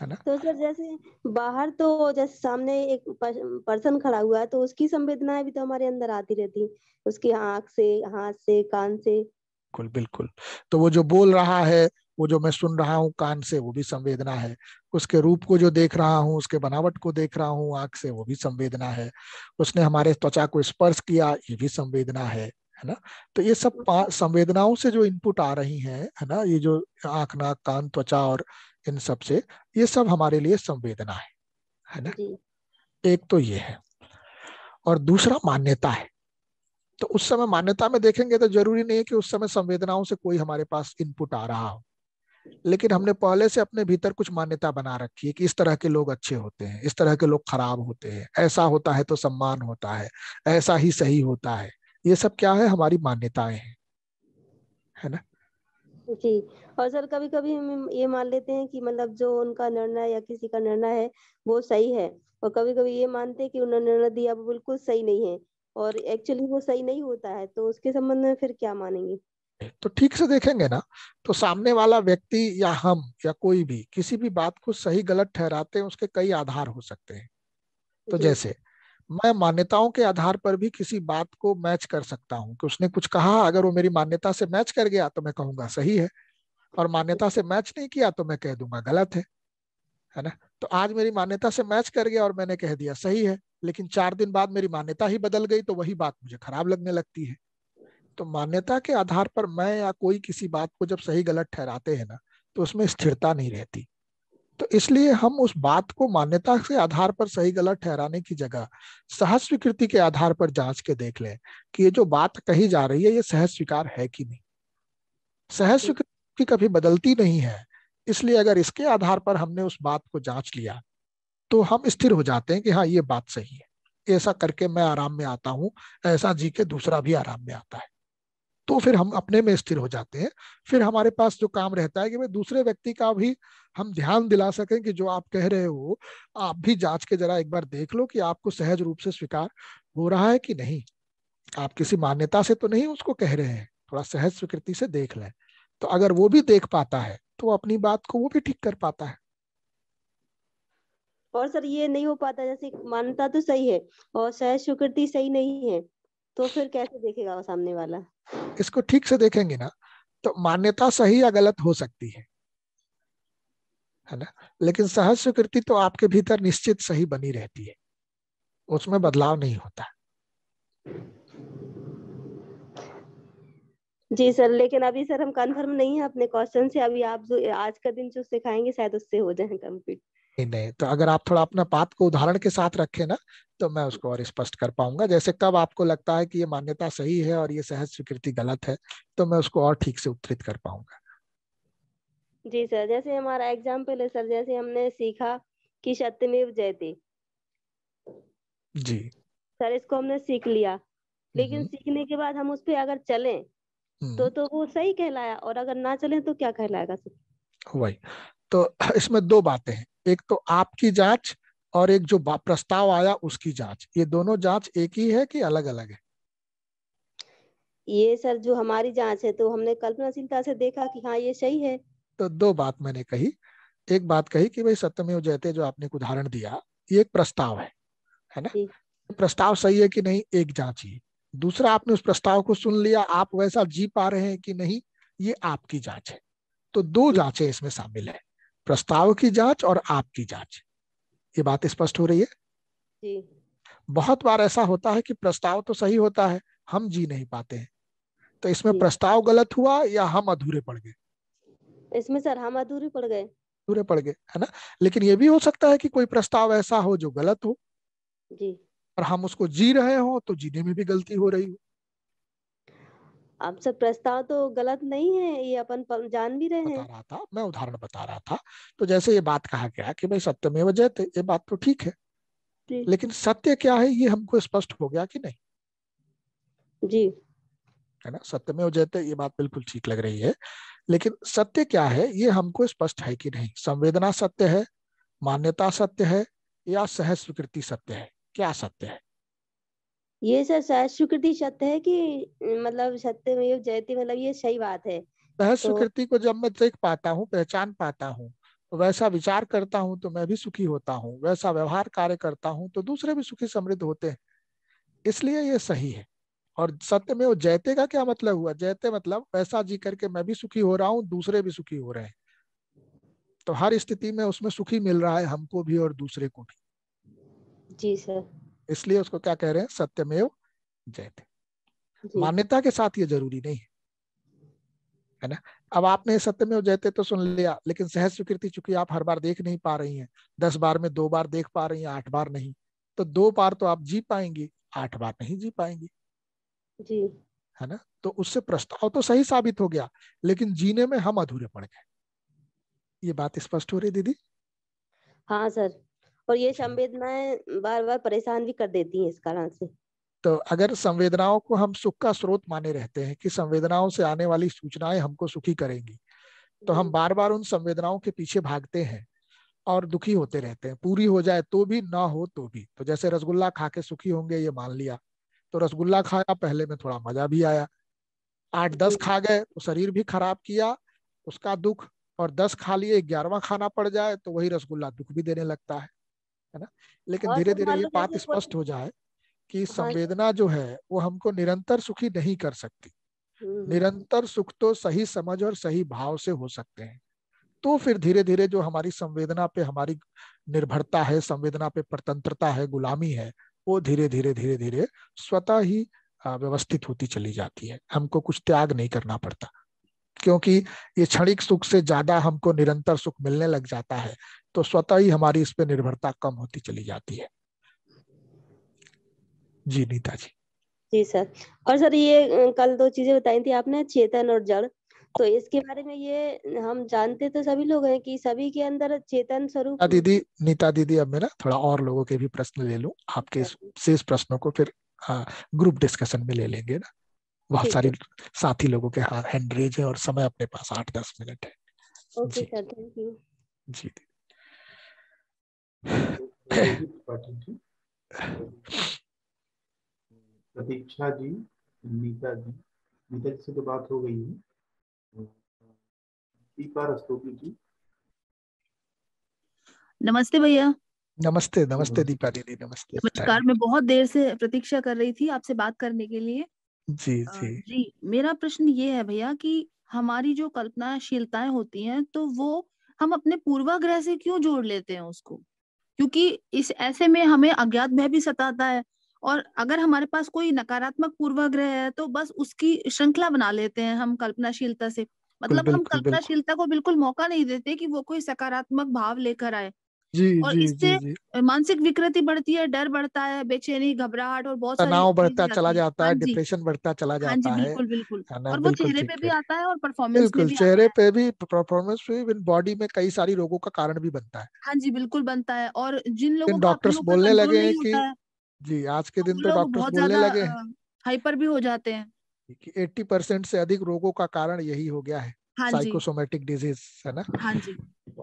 है ना तो सर जैसे बाहर तो जैसे सामने एक पर्सन खड़ा हुआ है तो उसकी संवेदनाएं भी तो हमारे अंदर आती रहती उसकी आंख से हाथ से कान से बिल्कुल बिल्कुल तो वो जो बोल रहा है वो जो मैं सुन रहा हूँ कान से वो भी संवेदना है उसके रूप को जो देख रहा हूँ उसके बनावट को देख रहा हूँ आंख से वो भी संवेदना है उसने हमारे त्वचा को स्पर्श किया ये भी संवेदना है है ना तो ये सब संवेदनाओं से जो इनपुट आ रही है है ना ये जो आंख नाक कान त्वचा और इन सब से ये सब हमारे लिए संवेदना है है ना एक तो ये है और दूसरा मान्यता है तो उस समय मान्यता में देखेंगे तो जरूरी नहीं है कि उस समय संवेदनाओं से कोई हमारे पास इनपुट आ रहा हो लेकिन हमने पहले से अपने भीतर कुछ मान्यता बना रखी है कि इस तरह के लोग अच्छे होते हैं इस तरह के लोग खराब होते हैं ऐसा होता है तो सम्मान होता है ऐसा ही सही होता है ये सब क्या है हमारी मान्यताएं हैं है ना जी और सर कभी कभी हम ये मान लेते हैं कि मतलब जो उनका निर्णय या किसी का निर्णय है वो सही है और कभी कभी ये मानते हैं कि उन्होंने निर्णय दिया वो बिल्कुल सही नहीं है और एक्चुअली वो सही नहीं होता है तो उसके संबंध में फिर क्या मानेंगे तो ठीक से देखेंगे ना तो सामने वाला व्यक्ति या हम या कोई भी किसी भी बात को सही गलत ठहराते हैं उसके कई आधार हो सकते हैं तो जैसे मैं मान्यताओं के आधार पर भी किसी बात को मैच कर सकता हूँ कि उसने कुछ कहा अगर वो मेरी मान्यता से मैच कर गया तो मैं कहूंगा सही है और मान्यता से मैच नहीं किया तो मैं कह दूंगा गलत है है ना तो आज मेरी मान्यता से मैच कर गया और मैंने कह दिया सही है लेकिन चार दिन बाद मेरी मान्यता ही बदल गई तो वही बात मुझे खराब लगने लगती है तो मान्यता के आधार पर मैं या कोई किसी बात को जब सही गलत ठहराते हैं ना तो उसमें स्थिरता नहीं रहती तो इसलिए हम उस बात को मान्यता के आधार पर सही गलत ठहराने की जगह सहज स्वीकृति के आधार पर जांच के देख लें कि ये जो बात कही जा रही है ये सहज स्वीकार है कि नहीं सहज स्वीकृति कभी बदलती नहीं है इसलिए अगर इसके आधार पर हमने उस बात को जांच लिया तो हम स्थिर हो जाते हैं कि हाँ ये बात सही है ऐसा करके मैं आराम में आता हूँ ऐसा जी के दूसरा भी आराम में आता है तो फिर हम अपने में स्थिर हो जाते हैं फिर हमारे पास जो काम रहता है कि भाई दूसरे व्यक्ति का भी हम ध्यान दिला सकें कि जो आप कह रहे हो आप भी जांच के जरा एक बार देख लो कि आपको सहज रूप से स्वीकार हो रहा है कि नहीं आप किसी मान्यता से तो नहीं उसको कह रहे हैं थोड़ा सहज स्वीकृति से देख लें तो अगर वो भी देख पाता है तो अपनी बात को वो भी ठीक कर पाता है और सर ये नहीं हो पाता जैसे मान्यता तो सही है और सहज स्वीकृति सही नहीं है तो फिर कैसे देखेगा वो सामने वाला इसको ठीक से देखेंगे ना तो मान्यता सही या गलत हो सकती है है ना लेकिन सहज स्वीकृति तो आपके भीतर निश्चित सही बनी रहती है उसमें बदलाव नहीं होता जी सर लेकिन अभी सर हम कंफर्म नहीं है अपने क्वेश्चन से अभी आप जो आज का दिन जो सिखाएंगे शायद उससे हो जाए कम्प्लीट नहीं नहीं तो अगर आप थोड़ा अपना बात को उदाहरण के साथ रखें ना तो मैं उसको और स्पष्ट कर पाऊंगा जैसे कब आपको लगता है कि ये मान्यता सही है और ये सहज स्वीकृति गलत है तो मैं उसको और ठीक से उत्तरित कर पाऊंगा जी सर जैसे हमारा एग्जाम्पल है सर जैसे हमने सीखा कि सत्यमेव जयते जी सर इसको हमने सीख लिया लेकिन हम्म। सीखने के बाद हम उस पर अगर चले हम्म। तो तो वो सही कहलाया और अगर ना चले तो क्या कहलाएगा सर वही तो इसमें दो बातें हैं एक तो आपकी जांच और एक जो प्रस्ताव आया उसकी जांच ये दोनों जांच एक ही है कि अलग अलग है ये सर जो हमारी जांच है तो हमने कल्पनाशीलता से देखा कि हाँ ये सही है तो दो बात मैंने कही एक बात कही कि भाई सत्यमेव जयते जो आपने उदाहरण दिया ये एक प्रस्ताव है है ना प्रस्ताव सही है कि नहीं एक जांच ही दूसरा आपने उस प्रस्ताव को सुन लिया आप वैसा जी पा रहे हैं कि नहीं ये आपकी जांच है तो दो जांचें इसमें शामिल है प्रस्ताव की जांच और आपकी जांच ये बात स्पष्ट हो रही है जी। बहुत बार ऐसा होता है कि प्रस्ताव तो सही होता है हम जी नहीं पाते हैं तो इसमें प्रस्ताव गलत हुआ या हम अधूरे पड़ गए इसमें सर हम अधूरे पड़ गए अधूरे पड़ गए है ना लेकिन ये भी हो सकता है कि कोई प्रस्ताव ऐसा हो जो गलत हो जी और हम उसको जी रहे हो तो जीने में भी गलती हो रही हो अब सब प्रस्ताव तो गलत नहीं है ये अपन जान भी रहे हैं रहा था मैं उदाहरण बता रहा था तो जैसे ये बात कहा गया कि भाई सत्य सत्यमेव जयते ये बात तो ठीक है लेकिन सत्य क्या है ये हमको स्पष्ट हो गया कि नहीं जी है ना सत्य सत्यमेव जयते ये बात बिल्कुल ठीक लग रही है लेकिन सत्य क्या है ये हमको स्पष्ट है कि नहीं संवेदना सत्य है मान्यता सत्य है या सह स्वीकृति सत्य है क्या सत्य है ये सर शायद स्वीकृति सत्य है कि मतलब सत्य में जयती मतलब ये सही बात है वह स्वीकृति तो, को जब मैं देख पाता हूँ पहचान पाता हूँ तो वैसा विचार करता हूँ तो मैं भी सुखी होता हूँ वैसा व्यवहार कार्य करता हूँ तो दूसरे भी सुखी समृद्ध होते हैं इसलिए ये सही है और सत्य में वो जयते का क्या मतलब हुआ जयते मतलब वैसा जी करके मैं भी सुखी हो रहा हूँ दूसरे भी सुखी हो रहे हैं तो हर स्थिति में उसमें सुखी मिल रहा है हमको भी और दूसरे को भी जी सर इसलिए उसको क्या कह रहे हैं सत्यमेव जयते मान्यता के साथ ये जरूरी नहीं है है ना अब आपने सत्यमेव जयते तो सुन लिया लेकिन सहज स्वीकृति चूंकि आप हर बार देख नहीं पा रही हैं दस बार में दो बार देख पा रही हैं आठ बार नहीं तो दो बार तो आप जी पाएंगी आठ बार नहीं जी पाएंगी जी है ना तो उससे प्रस्ताव तो सही साबित हो गया लेकिन जीने में हम अधूरे पड़ गए ये बात स्पष्ट हो रही दीदी हाँ सर और ये हम्म। संवेदनाएं बार बार परेशान भी कर देती हैं इस कारण से तो अगर संवेदनाओं को हम सुख का स्रोत माने रहते हैं कि संवेदनाओं से आने वाली सूचनाएं हमको सुखी करेंगी तो हम हम्म। बार बार उन संवेदनाओं के पीछे भागते हैं और दुखी होते रहते हैं पूरी हो जाए तो भी ना हो तो भी तो जैसे रसगुल्ला खा के सुखी होंगे ये मान लिया तो रसगुल्ला खाया पहले में थोड़ा मजा भी आया आठ दस खा गए तो शरीर भी खराब किया उसका दुख और दस खा लिए ग्यारहवा खाना पड़ जाए तो वही रसगुल्ला दुख भी देने लगता है है ना लेकिन धीरे धीरे ये बात स्पष्ट हो जाए कि हाँ संवेदना जो है वो हमको निरंतर सुखी नहीं कर सकती हम्म। निरंतर सुख तो सही समझ और सही भाव से हो सकते हैं तो फिर धीरे धीरे जो हमारी संवेदना पे हमारी निर्भरता है संवेदना पे परतंत्रता है गुलामी है वो धीरे धीरे धीरे धीरे स्वतः ही व्यवस्थित होती चली जाती है हमको कुछ त्याग नहीं करना पड़ता क्योंकि ये क्षणिक सुख से ज्यादा हमको निरंतर सुख मिलने लग जाता है तो स्वतः ही हमारी इस पर निर्भरता कम होती चली जाती है जी नीता जी जी सर और सर ये कल दो चीजें बताई थी आपने चेतन और जड़ तो इसके बारे में ये हम जानते तो सभी लोग हैं कि सभी के अंदर चेतन स्वरूप दीदी नीता दीदी अब मैं ना थोड़ा और लोगों के भी प्रश्न ले लू आपके अच्छा। शेष प्रश्नों को फिर आ, ग्रुप डिस्कशन में ले लेंगे ना बहुत सारे साथी लोगों के हाँ हैंड रेज है और समय अपने पास आठ दस मिनट है ओके सर थैंक यू जी दीदी प्रतीक्षा जी नीता जी नीता जी से तो बात हो गई है दीपा रस्तोगी जी नमस्ते भैया नमस्ते नमस्ते दीपा दीदी नमस्ते नमस्कार मैं बहुत देर से प्रतीक्षा कर रही थी आपसे बात करने के लिए जी जी आ, जी मेरा प्रश्न ये है भैया कि हमारी जो कल्पनाशीलताएं होती हैं तो वो हम अपने पूर्वाग्रह से क्यों जोड़ लेते हैं उसको क्योंकि इस ऐसे में हमें अज्ञात भय भी सताता है और अगर हमारे पास कोई नकारात्मक पूर्वाग्रह है तो बस उसकी श्रृंखला बना लेते हैं हम कल्पनाशीलता से मतलब हम कल्पनाशीलता को बिल्कुल मौका नहीं देते कि वो कोई सकारात्मक भाव लेकर आए जी और जी, इससे जी, जी. मानसिक विकृति बढ़ती है डर बढ़ता है बेचैनी घबराहट और बहुत तनाव बढ़ता चला जाता हाँ है डिप्रेशन बढ़ता चला हाँ जाता है और वो चेहरे पे भी आता है और परफॉर्मेंस बिल्कुल चेहरे पे भी परफॉर्मेंस पे भी बॉडी में कई सारी रोगों का कारण भी बनता है हाँ जी बिल्कुल बनता है और जिन लोगों डॉक्टर्स बोलने लगे हैं कि जी आज के तो दिन तो डॉक्टर्स बोलने लगे हैं हाइपर भी हो जाते हैं एट्टी परसेंट से अधिक रोगों का कारण यही हो गया है साइकोसोमेटिक हाँ डिजीज है ना हाँ जी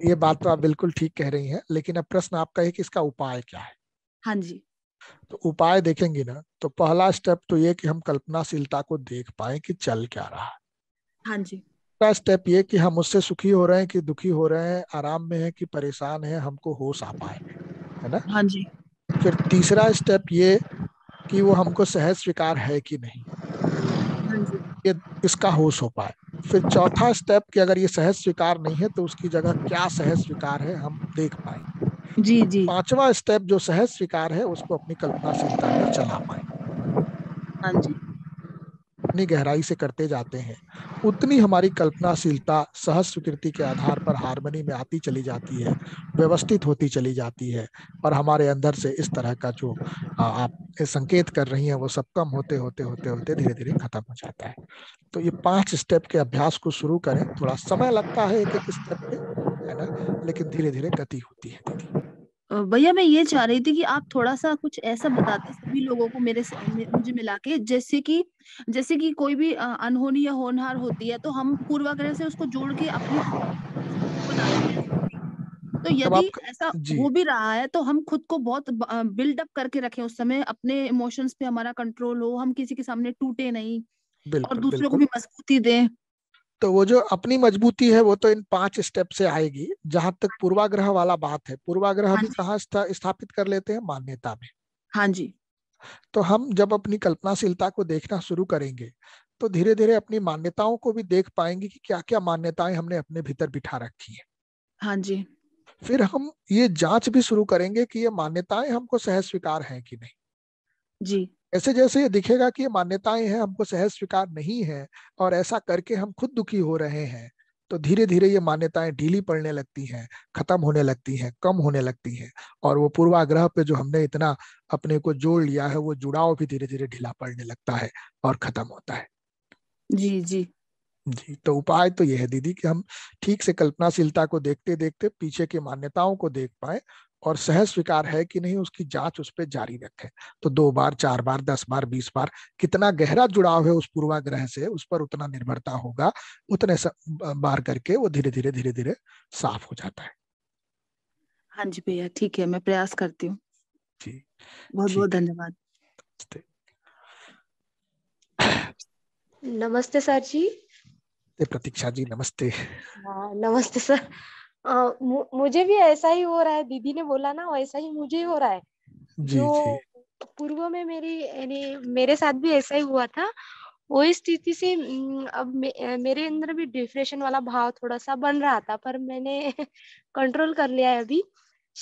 ये बात तो आप बिल्कुल ठीक कह रही हैं लेकिन अब प्रश्न आपका है कि इसका उपाय क्या है हाँ जी तो उपाय देखेंगे ना तो पहला स्टेप तो ये कि हम कल्पनाशीलता को देख पाए कि चल क्या रहा हाँ जी दूसरा स्टेप ये कि हम उससे सुखी हो रहे हैं कि दुखी हो रहे हैं आराम में है कि परेशान है हमको होश आ पाए है ना हाँ जी फिर तीसरा स्टेप ये कि वो हमको सहज स्वीकार है कि नहीं ये इसका होश हो पाए फिर चौथा स्टेप कि अगर ये सहज स्वीकार नहीं है तो उसकी जगह क्या सहज स्वीकार है हम देख पाए जी जी पांचवा स्टेप जो सहज स्वीकार है उसको अपनी कल्पना से चला पाए हाँ जी अपनी गहराई से करते जाते हैं उतनी हमारी कल्पनाशीलता सहज स्वीकृति के आधार पर हारमोनी में आती चली जाती है व्यवस्थित होती चली जाती है और हमारे अंदर से इस तरह का जो आप संकेत कर रही हैं वो सब कम होते होते होते होते धीरे धीरे खत्म हो जाता है तो ये पांच स्टेप के अभ्यास को शुरू करें थोड़ा समय लगता है एक एक स्टेप पे है ना लेकिन धीरे धीरे गति होती है भैया मैं ये चाह हाँ। रही थी कि आप थोड़ा सा कुछ ऐसा बताते सभी लोगों को मेरे मुझे मिला के जैसे कि जैसे कि कोई भी अनहोनी या होनहार होती है तो हम पूर्वाग्रह से उसको जोड़ के अपनी तो यदि ऐसा हो भी रहा है तो हम खुद को बहुत बिल्डअप करके रखें उस समय अपने इमोशंस पे हमारा कंट्रोल हो हम किसी के सामने टूटे नहीं और दूसरों को भी मजबूती दें तो वो जो अपनी मजबूती है वो तो इन पांच स्टेप से आएगी जहां तक पूर्वाग्रह वाला बात है पूर्वाग्रह हाँ भी कहा स्थापित कर लेते हैं मान्यता में हाँ जी तो हम जब अपनी कल्पनाशीलता को देखना शुरू करेंगे तो धीरे धीरे अपनी मान्यताओं को भी देख पाएंगे कि क्या क्या मान्यताएं हमने अपने भीतर बिठा रखी है हाँ जी फिर हम ये जांच भी शुरू करेंगे कि ये मान्यताएं हमको सह स्वीकार है कि नहीं जी ऐसे जैसे ये दिखेगा कि ये मान्यताएं हैं हमको सहज स्वीकार नहीं है और ऐसा करके हम खुद दुखी हो रहे हैं तो धीरे धीरे ये मान्यताएं ढीली पड़ने लगती हैं खत्म होने लगती हैं कम होने लगती हैं और वो पूर्वाग्रह पे जो हमने इतना अपने को जोड़ लिया है वो जुड़ाव भी धीरे धीरे ढीला पड़ने लगता है और खत्म होता है जी जी जी तो उपाय तो यह है दीदी कि हम ठीक से कल्पनाशीलता को देखते देखते पीछे की मान्यताओं को देख पाए और सह स्वीकार है कि नहीं उसकी जांच उस पर जारी रखे तो दो बार चार बार दस बार बीस बार कितना गहरा जुड़ाव है उस पूर्वाग्रह से उस पर उतना निर्भरता होगा उतने बार करके वो धीरे धीरे धीरे धीरे साफ हो जाता है हाँ जी भैया ठीक है मैं प्रयास करती हूँ जी बहुत बहुत धन्यवाद नमस्ते सर जी प्रतीक्षा जी नमस्ते हाँ, नमस्ते सर आ, मुझे भी ऐसा ही हो रहा है दीदी ने बोला ना वैसा ही मुझे ही हो रहा है जो पूर्व में मेरी यानी मेरे साथ भी ऐसा ही हुआ था वो स्थिति से अब मे, मेरे अंदर भी डिप्रेशन वाला भाव थोड़ा सा बन रहा था पर मैंने [laughs] कंट्रोल कर लिया है अभी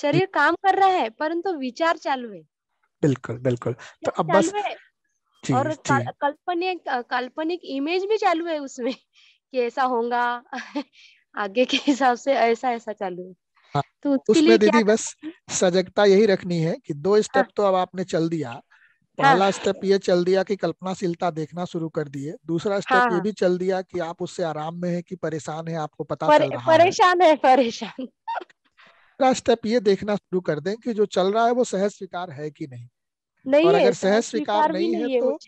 शरीर काम कर रहा है परंतु तो विचार चालू है बिल्कुल बिल्कुल तो अब बस जी, और काल्पनिक काल्पनिक इमेज भी चालू है उसमें [laughs] कि ऐसा होगा [laughs] आगे के हिसाब से ऐसा ऐसा चालू है हाँ, तो उसमें दीदी बस सजगता यही रखनी है कि दो स्टेप हाँ, तो अब आपने चल दिया हाँ। पहला हाँ, स्टेप ये चल दिया कि कल्पनाशीलता देखना शुरू कर दिए दूसरा स्टेप हाँ, ये हाँ। भी चल दिया कि आप उससे आराम में है कि परेशान है आपको पता पर, चल रहा परेशान है, है परेशान तीसरा स्टेप ये देखना शुरू कर दें कि जो चल रहा है वो सहज स्वीकार है कि नहीं नहीं और अगर सहज स्वीकार नहीं है तो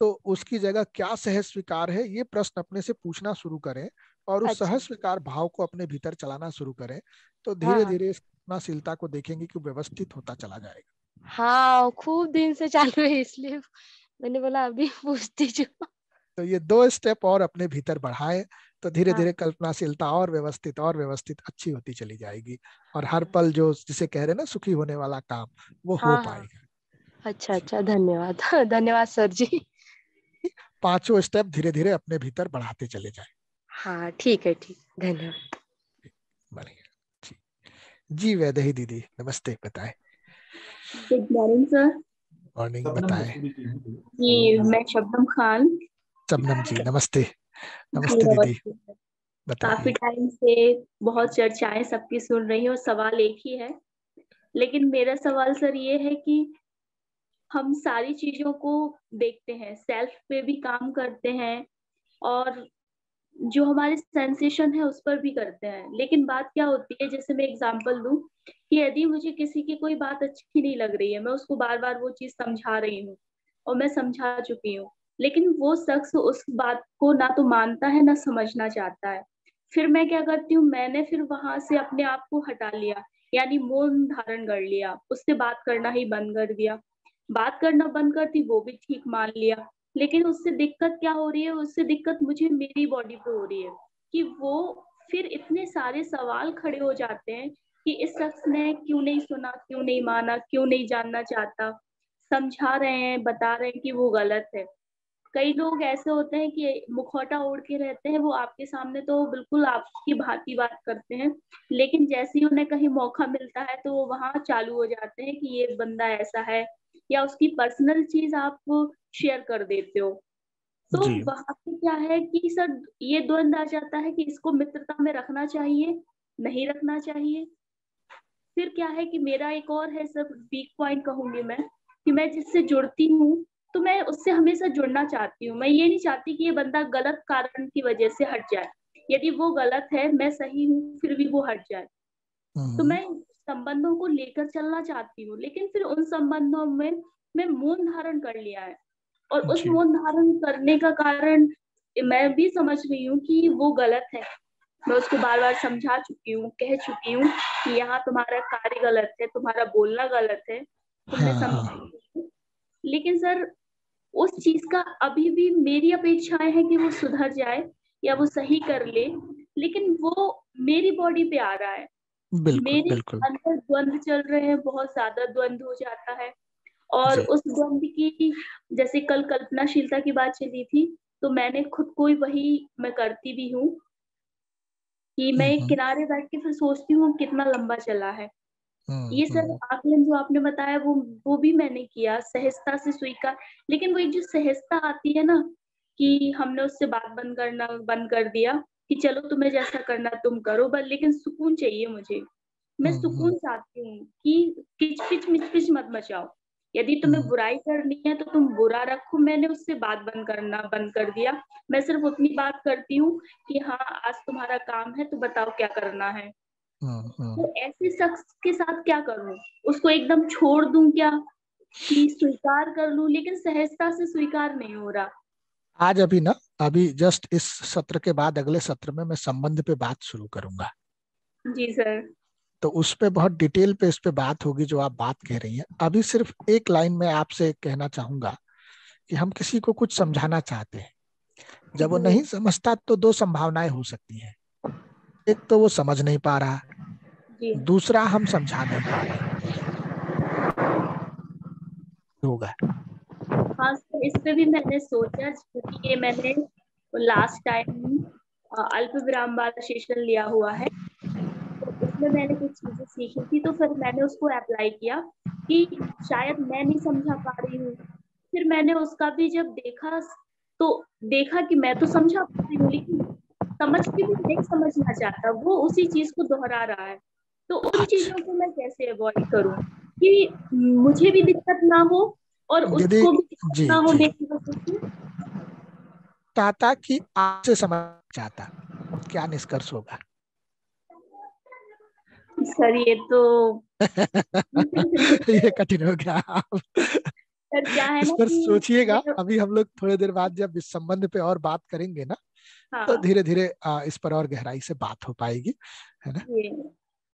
तो उसकी जगह क्या सहज स्वीकार है ये प्रश्न अपने से पूछना शुरू करें और उस अच्छा। सहज भाव को अपने भीतर चलाना शुरू करें तो हाँ। धीरे धीरे घटनाशीलता को देखेंगे कि व्यवस्थित होता चला जाएगा हाँ खूब दिन से चालू है इसलिए मैंने बोला अभी [laughs] पूछती तो ये दो स्टेप और अपने भीतर बढ़ाए तो धीरे हाँ। धीरे कल्पनाशीलता और व्यवस्थित और व्यवस्थित अच्छी होती चली जाएगी और हर हाँ। पल जो जिसे कह रहे ना सुखी होने वाला काम वो हो हाँ, पाएगा अच्छा अच्छा धन्यवाद [laughs] धन्यवाद सर जी पांचों स्टेप धीरे धीरे अपने भीतर बढ़ाते चले जाए हाँ ठीक है ठीक धन्यवाद जी, जी वैदही दीदी नमस्ते बताए गुड मॉर्निंग सर मॉर्निंग बताए जी मैं शबनम खान शबनम जी नमस्ते नमस्ते दीदी काफी टाइम से बहुत चर्चाएं सबकी सुन रही हूँ सवाल एक ही है लेकिन मेरा सवाल सर ये है कि हम सारी चीजों को देखते हैं सेल्फ पे भी काम करते हैं और जो हमारे सेंसेशन है उस पर भी करते हैं लेकिन बात क्या होती है जैसे मैं एग्जाम्पल दू कि यदि मुझे किसी की कोई बात अच्छी नहीं लग रही है मैं उसको बार बार वो चीज समझा रही हूँ और मैं समझा चुकी हूँ लेकिन वो शख्स उस बात को ना तो मानता है ना समझना चाहता है फिर मैं क्या करती हूँ मैंने फिर वहां से अपने आप को हटा लिया यानी मौन धारण कर लिया उससे बात करना ही बंद कर दिया बात करना बंद करती वो भी ठीक मान लिया लेकिन उससे दिक्कत क्या हो रही है उससे दिक्कत मुझे मेरी बॉडी पे हो रही है कि वो फिर इतने सारे सवाल खड़े हो जाते हैं कि इस शख्स ने क्यों नहीं सुना क्यों नहीं माना क्यों नहीं जानना चाहता समझा रहे हैं बता रहे हैं कि वो गलत है कई लोग ऐसे होते हैं कि मुखौटा ओढ़ के रहते हैं वो आपके सामने तो बिल्कुल आपकी भांति बात करते हैं लेकिन जैसे ही उन्हें कहीं मौका मिलता है तो वो वहाँ चालू हो जाते हैं कि ये बंदा ऐसा है या उसकी पर्सनल चीज आप शेयर कर देते हो तो वहां पे क्या है कि सर ये द्वंद आ जाता है कि इसको मित्रता में रखना चाहिए नहीं रखना चाहिए फिर क्या है कि मेरा एक और है सर वीक पॉइंट कहूंगी मैं कि मैं जिससे जुड़ती हूँ तो मैं उससे हमेशा जुड़ना चाहती हूँ मैं ये नहीं चाहती कि ये बंदा गलत कारण की वजह से हट जाए यदि वो गलत है मैं सही हूँ फिर भी वो हट जाए हम्म। तो मैं संबंधों को लेकर चलना चाहती हूँ लेकिन फिर उन संबंधों में मैं मौन धारण कर लिया है और उस मौन धारण करने का कारण मैं भी समझ रही हूँ कि वो गलत है मैं उसको बार बार समझा चुकी हूँ कह चुकी हूँ कि यहाँ तुम्हारा कार्य गलत है तुम्हारा बोलना गलत है तो हाँ, हाँ। लेकिन सर उस चीज का अभी भी मेरी अपेक्षाएं है कि वो सुधर जाए या वो सही कर ले लेकिन वो मेरी बॉडी पे आ रहा है बिल्कुल मेरे अंदर द्वंद चल रहे हैं बहुत ज्यादा द्वंद्व हो जाता है और उस द्वंद की जैसे कल कल्पनाशीलता की बात चली थी तो मैंने खुद को ही वही मैं करती भी हूँ कि मैं हम्म, हम्म। किनारे बैठ के फिर सोचती हूँ कितना लंबा चला है हम्म, ये सब आकलन जो आपने बताया वो वो भी मैंने किया सहजता से स्वीकार लेकिन वो एक जो सहजता आती है ना कि हमने उससे बात बंद करना बंद कर दिया कि चलो तुम्हें जैसा करना तुम करो बस लेकिन सुकून चाहिए मुझे मैं हम्म, सुकून हम्म। चाहती हूँ कि किच मिचपिच मत मचाओ यदि तुम्हें हम्म। बुराई करनी है तो तुम बुरा रखो मैंने उससे बात बंद करना बंद कर दिया मैं सिर्फ उतनी बात करती हूँ कि हाँ आज तुम्हारा काम है तो बताओ क्या करना है तो ऐसे शख्स के साथ क्या करू उसको एकदम छोड़ दू क्या कि स्वीकार कर लू लेकिन सहजता से स्वीकार नहीं हो रहा आज अभी ना अभी जस्ट इस सत्र के बाद अगले सत्र में मैं संबंध पे बात शुरू करूंगा जी सर तो उस पे बहुत डिटेल पे इस पे बात होगी जो आप बात कह रही हैं अभी सिर्फ एक लाइन में आपसे कहना चाहूंगा कि हम किसी को कुछ समझाना चाहते हैं जब वो नहीं समझता तो दो संभावनाएं हो सकती हैं एक तो वो समझ नहीं पा रहा दूसरा हम समझा नहीं पा रहे होगा खास हाँ, तो इस पे भी मैंने सोचा क्योंकि ये मैंने लास्ट टाइम अल्प विराम वाला सेशन लिया हुआ है तो उसमें मैंने कुछ चीजें सीखी थी तो फिर मैंने उसको अप्लाई किया कि शायद मैं नहीं समझा पा रही हूँ फिर मैंने उसका भी जब देखा तो देखा कि मैं तो समझा पा रही हूँ लेकिन समझ के भी नहीं समझना चाहता वो उसी चीज को दोहरा रहा है तो उन अच्छा। चीजों को मैं कैसे अवॉइड करूँ कि मुझे भी दिक्कत ना हो और उसको भी ना होने की वजह चाहता कि आपसे समझ चाहता क्या निष्कर्ष होगा सर ये तो [laughs] ये कठिन हो गया आप इस पर सोचिएगा अभी हम लोग थोड़ी देर बाद जब इस संबंध पे और बात करेंगे ना तो हाँ। तो धीरे धीरे इस पर और गहराई से बात हो पाएगी है ना